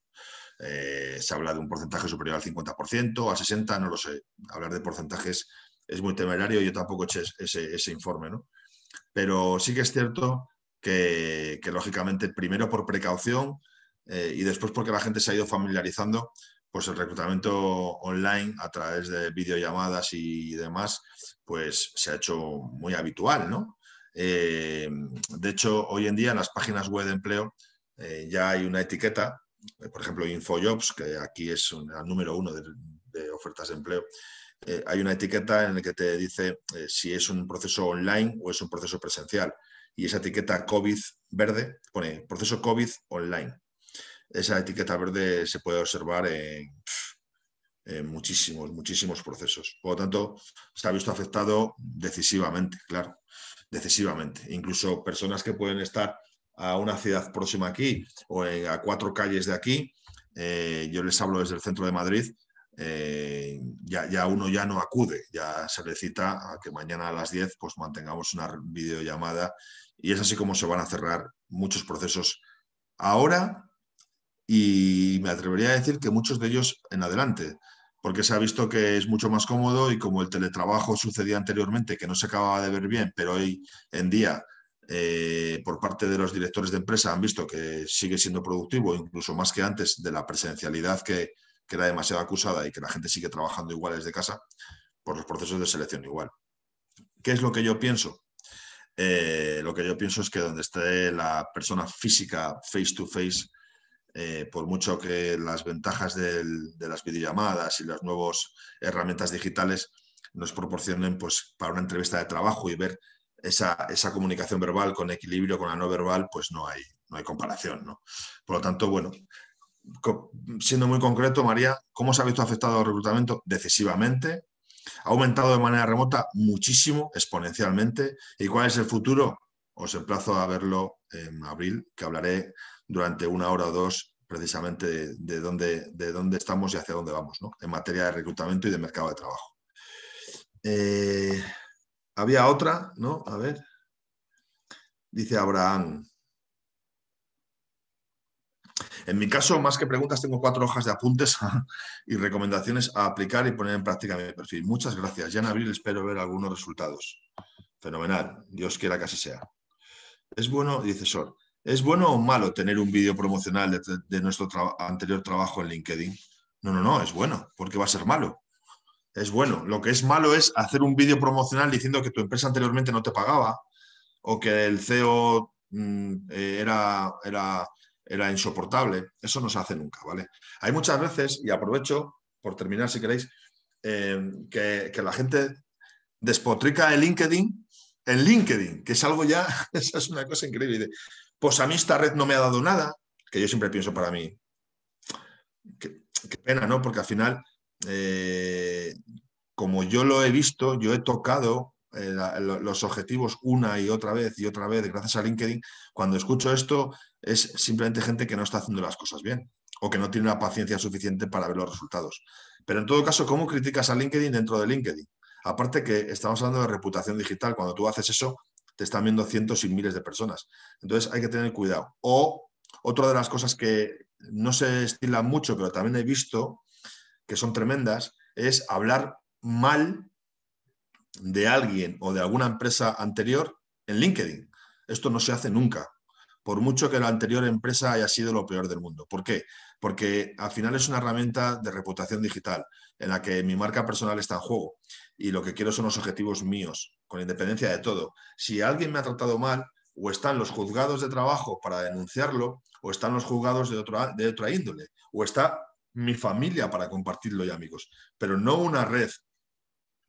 Eh, se habla de un porcentaje superior al 50%, al 60%, no lo sé. Hablar de porcentajes es muy temerario, yo tampoco eché ese, informe, ¿no? Pero sí que es cierto que, lógicamente, primero por precaución eh, y después porque la gente se ha ido familiarizando, pues el reclutamiento online a través de videollamadas y demás, pues se ha hecho muy habitual, eh, de hecho, hoy en día en las páginas web de empleo ya hay una etiqueta por ejemplo, InfoJobs, que aquí es el número uno de, ofertas de empleo, eh, hay una etiqueta en la que te dice eh, si es un proceso online o es un proceso presencial. Y esa etiqueta COVID verde pone proceso COVID online. Esa etiqueta verde se puede observar en, en muchísimos, muchísimos procesos. Por lo tanto, se ha visto afectado decisivamente, claro, decisivamente. Incluso personas que pueden estar a una ciudad próxima aquí o eh, a cuatro calles de aquí, eh, yo les hablo desde el centro de Madrid, eh, ya, ya, uno ya no acude, ya se le cita a que mañana a las 10 pues mantengamos una videollamada y es así como se van a cerrar muchos procesos ahora y me atrevería a decir que muchos de ellos en adelante, porque se ha visto que es mucho más cómodo y como el teletrabajo sucedía anteriormente, que no se acababa de ver bien, pero hoy en día eh, por parte de los directores de empresa han visto que sigue siendo productivo, incluso más que antes de la presencialidad que, que era demasiado acusada y que la gente sigue trabajando igual desde casa, por los procesos de selección igual. ¿Qué es lo que yo pienso? Eh, lo que yo pienso es que donde esté la persona física face to face, eh, por mucho que las ventajas de las videollamadas y las nuevas herramientas digitales nos proporcionen pues, para una entrevista de trabajo y ver esa, comunicación verbal con equilibrio con la no verbal, pues no hay, no hay comparación. Por lo tanto, bueno, siendo muy concreto, María, ¿cómo se ha visto afectado el reclutamiento? Decisivamente. ¿Ha aumentado de manera remota muchísimo, exponencialmente? ¿Y cuál es el futuro? Os emplazo a verlo en abril, que hablaré durante una hora o dos precisamente de, dónde, de dónde, estamos y hacia dónde vamos, ¿no? En materia de reclutamiento y de mercado de trabajo. Eh, había otra, ¿no? A ver. Dice Abraham. En mi caso, más que preguntas, tengo cuatro hojas de apuntes y recomendaciones a aplicar y poner en práctica mi perfil. Muchas gracias. Ya en abril espero ver algunos resultados. Fenomenal. Dios quiera que así sea. Es bueno, dice Sor, ¿es bueno o malo tener un vídeo promocional de, nuestro anterior trabajo en LinkedIn? No, no, no, es bueno, porque va a ser malo es bueno. Lo que es malo es hacer un vídeo promocional diciendo que tu empresa anteriormente no te pagaba o que el CEO mm, eh, era, era, insoportable. Eso no se hace nunca, ¿vale? Hay muchas veces, y aprovecho por terminar si queréis, eh, que, la gente despotrica el LinkedIn, en LinkedIn, que es algo ya, esa es una cosa increíble. Pues a mí esta red no me ha dado nada, que yo siempre pienso para mí. qué pena, ¿no? Porque al final eh, como yo lo he visto, yo he tocado eh, los objetivos una y otra vez y otra vez gracias a LinkedIn, cuando escucho esto es simplemente gente que no está haciendo las cosas bien o que no tiene una paciencia suficiente para ver los resultados. Pero en todo caso, ¿cómo criticas a LinkedIn dentro de LinkedIn? Aparte que estamos hablando de reputación digital, cuando tú haces eso, te están viendo cientos y miles de personas. Entonces hay que tener cuidado. O otra de las cosas que no se estila mucho, pero también he visto que son tremendas, es hablar mal de alguien o de alguna empresa anterior en LinkedIn. Esto no se hace nunca, por mucho que la anterior empresa haya sido lo peor del mundo. ¿Por qué? Porque al final es una herramienta de reputación digital en la que mi marca personal está en juego y lo que quiero son los objetivos míos, con independencia de todo. Si alguien me ha tratado mal, o están los juzgados de trabajo para denunciarlo, o están los juzgados de otra, de otra índole, o está mi familia para compartirlo y amigos, pero no una red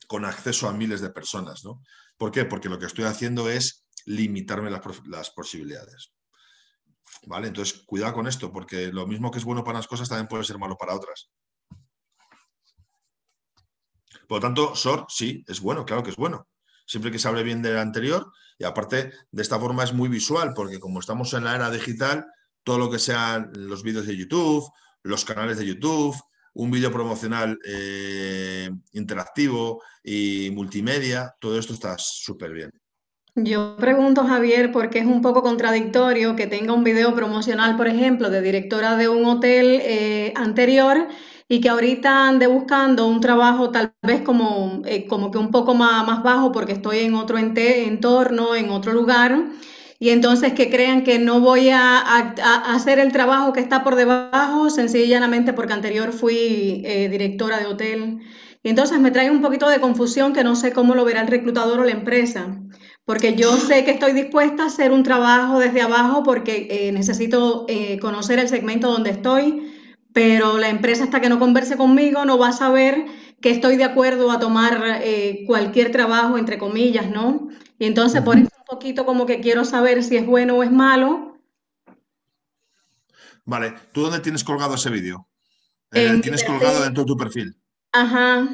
con acceso a miles de personas, ¿no? ¿Por qué? Porque lo que estoy haciendo es limitarme las, posibilidades. ¿Vale? Entonces, cuidado con esto, porque lo mismo que es bueno para unas cosas también puede ser malo para otras. Por lo tanto, SOR sí, es bueno, claro que es bueno. Siempre que se hable bien del anterior, y aparte, de esta forma es muy visual, porque como estamos en la era digital, todo lo que sean los vídeos de YouTube, los canales de YouTube, un vídeo promocional eh, interactivo y multimedia, todo esto está súper bien. Yo pregunto, Javier, porque es un poco contradictorio que tenga un video promocional, por ejemplo, de directora de un hotel eh, anterior y que ahorita ande buscando un trabajo tal vez como, eh, como que un poco más, bajo porque estoy en otro ente, entorno, en otro lugar y entonces que crean que no voy a, hacer el trabajo que está por debajo, sencillamente porque anterior fui eh, directora de hotel. Y entonces me trae un poquito de confusión que no sé cómo lo verá el reclutador o la empresa, porque yo sé que estoy dispuesta a hacer un trabajo desde abajo porque eh, necesito eh, conocer el segmento donde estoy, pero la empresa hasta que no converse conmigo no va a saber que estoy de acuerdo a tomar eh, cualquier trabajo, entre comillas, ¿no? Y entonces por eso un poquito como que quiero saber si es bueno o es malo. Vale, ¿tú dónde tienes colgado ese vídeo? Eh, tienes colgado dentro de tu perfil. Ajá.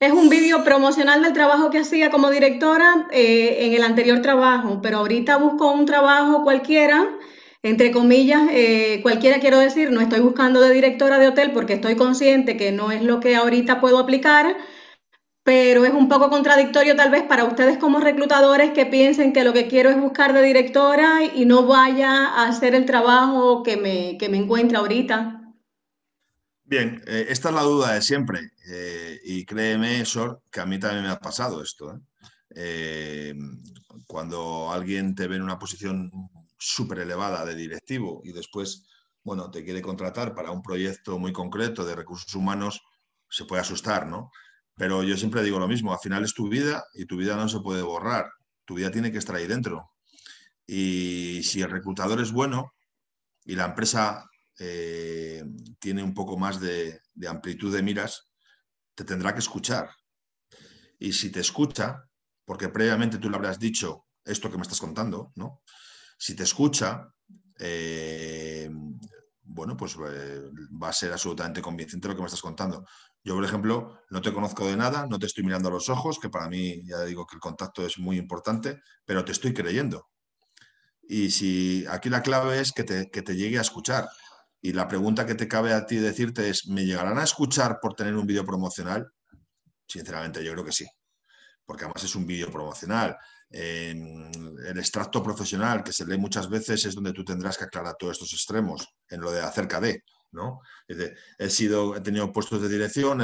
Es un vídeo promocional del trabajo que hacía como directora eh, en el anterior trabajo, pero ahorita busco un trabajo cualquiera entre comillas, eh, cualquiera quiero decir, no estoy buscando de directora de hotel porque estoy consciente que no es lo que ahorita puedo aplicar, pero es un poco contradictorio tal vez para ustedes como reclutadores que piensen que lo que quiero es buscar de directora y no vaya a hacer el trabajo que me, que encuentra ahorita. Bien, eh, esta es la duda de siempre eh, y créeme, Sor, que a mí también me ha pasado esto. cuando alguien te ve en una posición súper elevada de directivo y después, bueno, te quiere contratar para un proyecto muy concreto de recursos humanos, se puede asustar, ¿no? Pero yo siempre digo lo mismo, al final es tu vida y tu vida no se puede borrar, tu vida tiene que estar ahí dentro. Y si el reclutador es bueno y la empresa eh, tiene un poco más de, de amplitud de miras, te tendrá que escuchar. Y si te escucha, porque previamente tú le habrás dicho esto que me estás contando, ¿no? Si te escucha, eh, bueno, pues eh, va a ser absolutamente convincente lo que me estás contando. Yo, por ejemplo, no te conozco de nada, no te estoy mirando a los ojos, que para mí ya digo que el contacto es muy importante, pero te estoy creyendo. Y si aquí la clave es que te, que te llegue a escuchar. Y la pregunta que te cabe a ti decirte es, ¿me llegarán a escuchar por tener un vídeo promocional? Sinceramente, yo creo que sí. Porque además es un vídeo promocional el extracto profesional que se lee muchas veces es donde tú tendrás que aclarar todos estos extremos en lo de acerca de, ¿no? he sido, he tenido puestos de dirección,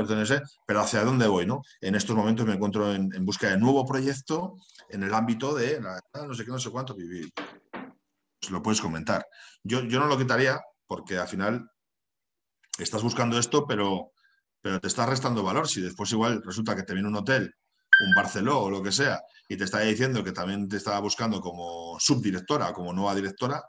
pero hacia dónde voy, ¿no? En estos momentos me encuentro en, busca de nuevo proyecto en el ámbito de no sé qué, no sé cuánto vivir. Pues, lo puedes comentar. Yo, yo no lo quitaría porque al final estás buscando esto, pero, pero te estás restando valor. Si después igual resulta que te viene un hotel un Barceló o lo que sea, y te está diciendo que también te estaba buscando como subdirectora, como nueva directora,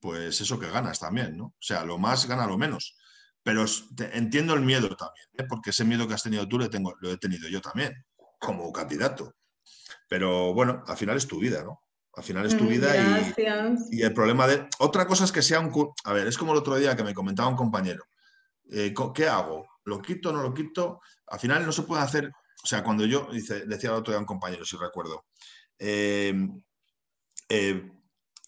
pues eso que ganas también, ¿no? O sea, lo más gana lo menos. Pero entiendo el miedo también, ¿eh? porque ese miedo que has tenido tú lo, tengo, lo he tenido yo también, como candidato. Pero bueno, al final es tu vida, ¿no? Al final es tu mm, vida y, el problema de... Otra cosa es que sea un... A ver, es como el otro día que me comentaba un compañero. Eh, ¿Qué hago? ¿Lo quito o no lo quito? Al final no se puede hacer o sea, cuando yo, decía el otro día un compañero, si recuerdo, em, em,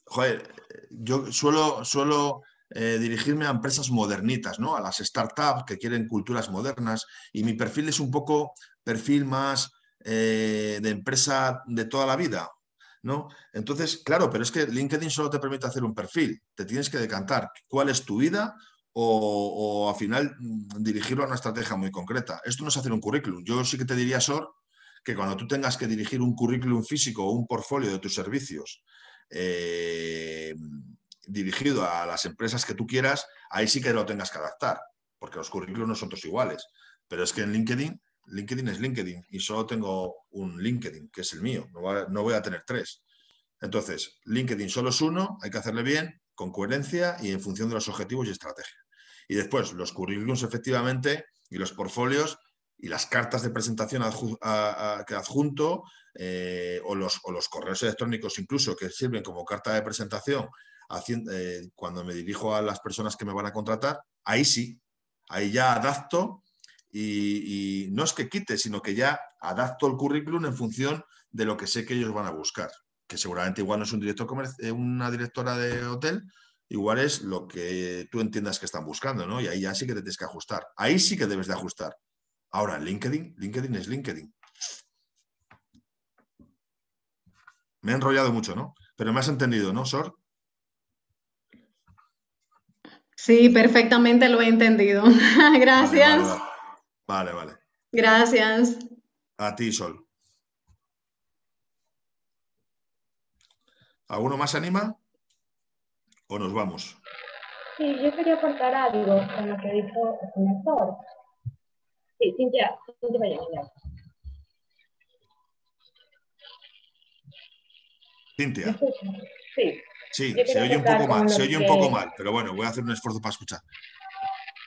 joder, yo suelo, eh, dirigirme a empresas modernitas, ¿no? A las startups que quieren culturas modernas y mi perfil es un poco perfil más eh, de empresa de toda la vida, ¿no? Entonces, claro, pero es que LinkedIn solo te permite hacer un perfil, te tienes que decantar cuál es tu vida, o, al final mm, dirigirlo a una estrategia muy concreta. Esto no es hacer un currículum. Yo sí que te diría, Sor, que cuando tú tengas que dirigir un currículum físico o un portfolio de tus servicios eh, dirigido a las empresas que tú quieras, ahí sí que lo tengas que adaptar, porque los currículums no son todos iguales. Pero es que en LinkedIn, LinkedIn es LinkedIn y solo tengo un LinkedIn, que es el mío, no, no voy a tener tres. Entonces, LinkedIn solo es uno, hay que hacerle bien, con coherencia y en función de los objetivos y estrategia. Y después los currículums, efectivamente, y los portfolios y las cartas de presentación que adjunto eh, o, los, correos electrónicos incluso que sirven como carta de presentación eh, cuando me dirijo a las personas que me van a contratar, ahí sí, ahí ya adapto y, no es que quite, sino que ya adapto el currículum en función de lo que sé que ellos van a buscar, que seguramente igual no es un director eh, una directora de hotel, igual es lo que tú entiendas que están buscando, ¿no? Y ahí ya sí que te tienes que ajustar. Ahí sí que debes de ajustar. Ahora, LinkedIn, LinkedIn es LinkedIn. Me he enrollado mucho, ¿no? Pero me has entendido, ¿no, Sor? Sí, perfectamente lo he entendido. Gracias. Vale vale, vale, vale. Gracias. A ti, Sol. ¿Alguno más anima? o nos vamos? Sí, yo quería aportar algo con lo que dijo el señor Sí, Cintia, Cintia vaya, Cintia. Sí. Sí, se oye un poco mal, se oye un poco mal, pero bueno, voy a hacer un esfuerzo para escuchar.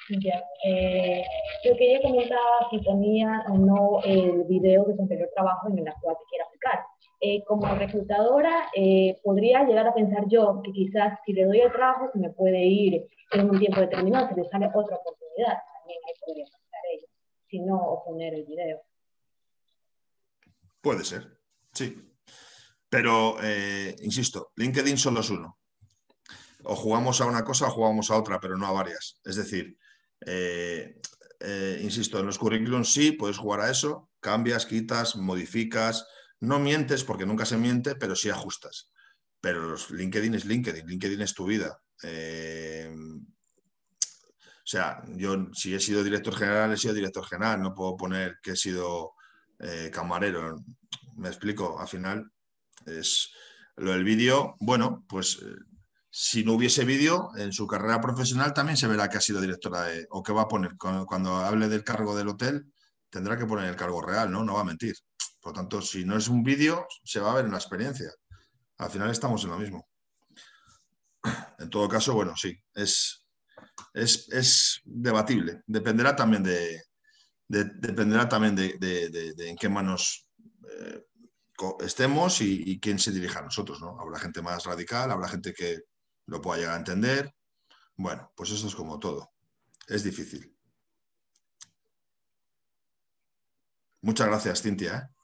Cintia, eh, que ella comentaba si tenía o no el video de su anterior trabajo en el actual que quiera aplicar. Eh, como reclutadora eh, podría llegar a pensar yo que quizás si le doy el trabajo se me puede ir en un tiempo determinado, se le sale otra oportunidad. También podría pensar ella, si no oponer el video. Puede ser, sí. Pero, eh, insisto, LinkedIn solo es uno. O jugamos a una cosa o jugamos a otra, pero no a varias. Es decir, insisto, en los currículums sí, puedes jugar a eso, cambias, quitas, modificas, no mientes porque nunca se miente, pero sí ajustas. Pero los LinkedIn es LinkedIn, LinkedIn es tu vida. Eh, o sea, yo si he sido director general, he sido director general, no puedo poner que he sido eh, camarero. Me explico, al final es lo del vídeo, bueno, pues eh, si no hubiese vídeo, en su carrera profesional también se verá que ha sido directora o que va a poner. cuando, hable del cargo del hotel, tendrá que poner el cargo real, ¿no? No va a mentir. Por tanto, si no es un vídeo, se va a ver en la experiencia. Al final estamos en lo mismo. En todo caso, bueno, sí, es, es, debatible. Dependerá también de, dependerá también de, de, en qué manos eh, estemos y, quién se dirija a nosotros, ¿no? Habrá gente más radical, habrá gente que lo pueda llegar a entender. Bueno, pues eso es como todo. Es difícil. Muchas gracias, Cintia. ¿eh?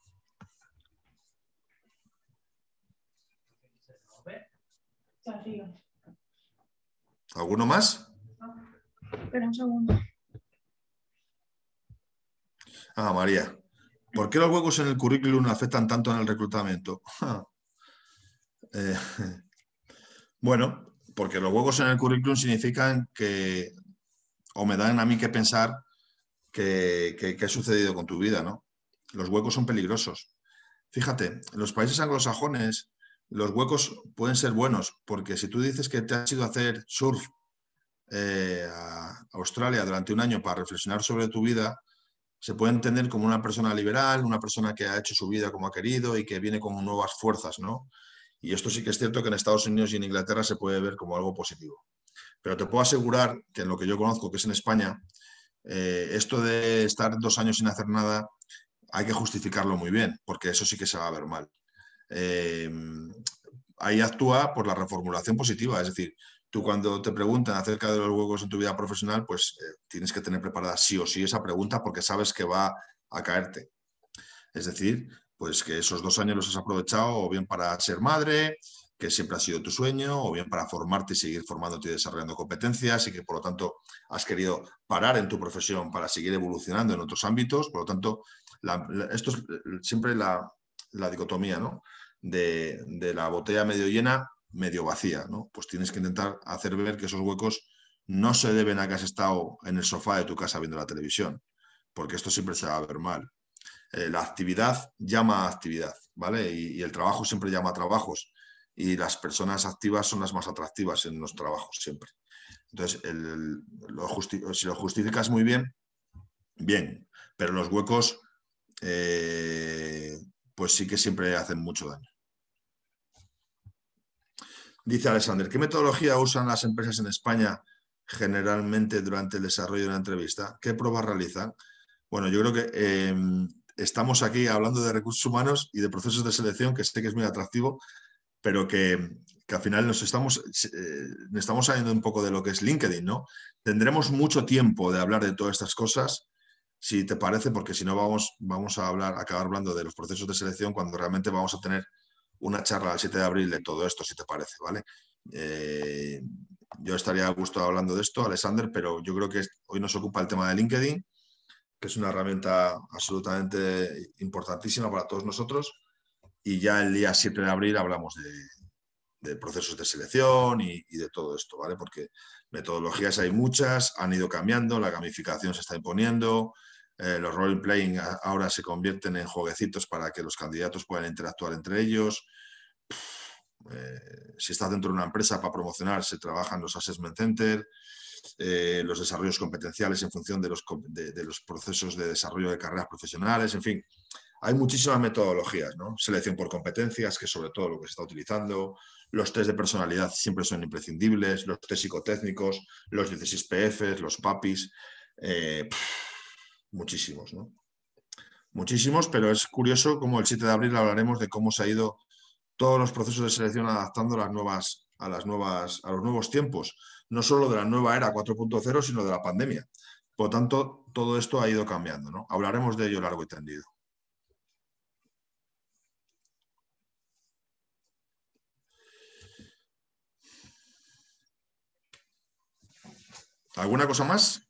¿Alguno más? Espera un segundo. Ah, María. ¿Por qué los huecos en el currículum afectan tanto en el reclutamiento? Eh, bueno, porque los huecos en el currículum significan que o me dan a mí que pensar que, que, que ha sucedido con tu vida, ¿no? Los huecos son peligrosos. Fíjate, en los países anglosajones los huecos pueden ser buenos, porque si tú dices que te has ido a hacer surf eh, a Australia durante un año para reflexionar sobre tu vida, se puede entender como una persona liberal, una persona que ha hecho su vida como ha querido y que viene con nuevas fuerzas, ¿no? Y esto sí que es cierto que en Estados Unidos y en Inglaterra se puede ver como algo positivo. Pero te puedo asegurar que en lo que yo conozco, que es en España, eh, esto de estar dos años sin hacer nada, hay que justificarlo muy bien, porque eso sí que se va a ver mal. Eh, ahí actúa por la reformulación positiva. Es decir, tú cuando te preguntan acerca de los huecos en tu vida profesional, pues eh, tienes que tener preparada sí o sí esa pregunta porque sabes que va a caerte. Es decir, pues que esos dos años los has aprovechado o bien para ser madre, que siempre ha sido tu sueño, o bien para formarte y seguir formándote y desarrollando competencias y que por lo tanto has querido parar en tu profesión para seguir evolucionando en otros ámbitos. Por lo tanto, esto es eh, siempre la, la dicotomía, ¿no? De, la botella medio llena, medio vacía, ¿no? Pues tienes que intentar hacer ver que esos huecos no se deben a que has estado en el sofá de tu casa viendo la televisión, porque esto siempre se va a ver mal. Eh, la actividad llama a actividad, ¿vale? Y, el trabajo siempre llama a trabajos. Y las personas activas son las más atractivas en los trabajos siempre. Entonces, lo si lo justificas muy bien, bien, pero los huecos eh, pues sí que siempre hacen mucho daño. Dice Alexander, ¿qué metodología usan las empresas en España generalmente durante el desarrollo de una entrevista? ¿Qué pruebas realizan? Bueno, yo creo que em, estamos aquí hablando de recursos humanos y de procesos de selección, que sé que es muy atractivo, pero que, al final nos estamos, eh, nos estamos saliendo un poco de lo que es LinkedIn, ¿no? Tendremos mucho tiempo de hablar de todas estas cosas si te parece, porque si no vamos, vamos a hablar, acabar hablando de los procesos de selección cuando realmente vamos a tener una charla el 7 de abril de todo esto, si te parece, ¿vale? Eh, yo estaría a gusto hablando de esto, Alexander, pero yo creo que hoy nos ocupa el tema de LinkedIn, que es una herramienta absolutamente importantísima para todos nosotros. Y ya el día 7 de abril hablamos de, procesos de selección y, y, de todo esto, ¿vale? Porque Metodologías hay muchas, han ido cambiando, la gamificación se está imponiendo, eh, los role playing ahora se convierten en jueguecitos para que los candidatos puedan interactuar entre ellos. Eh, si estás dentro de una empresa para promocionar, se trabajan los assessment center, eh, los desarrollos competenciales en función de los, procesos de desarrollo de carreras profesionales, en fin. Hay muchísimas metodologías, Selección por competencias, que es sobre todo lo que se está utilizando, los test de personalidad siempre son imprescindibles, los test psicotécnicos, los 16 PFs, los PAPIs, eh, muchísimos, ¿no? Muchísimos, pero es curioso como el 7 de abril hablaremos de cómo se han ido todos los procesos de selección adaptando las nuevas, a, las nuevas, a los nuevos tiempos, no solo de la nueva era 4.0, sino de la pandemia. Por tanto, todo esto ha ido cambiando, ¿no? Hablaremos de ello largo y tendido. ¿Alguna cosa más?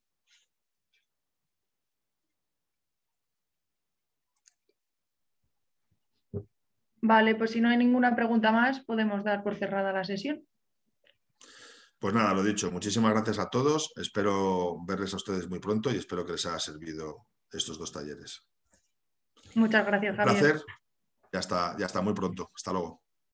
Vale, pues si no hay ninguna pregunta más, podemos dar por cerrada la sesión. Pues nada, lo dicho, muchísimas gracias a todos. Espero verles a ustedes muy pronto y espero que les haya servido estos dos talleres. Muchas gracias, Javier. Un placer y hasta, muy pronto. Hasta luego.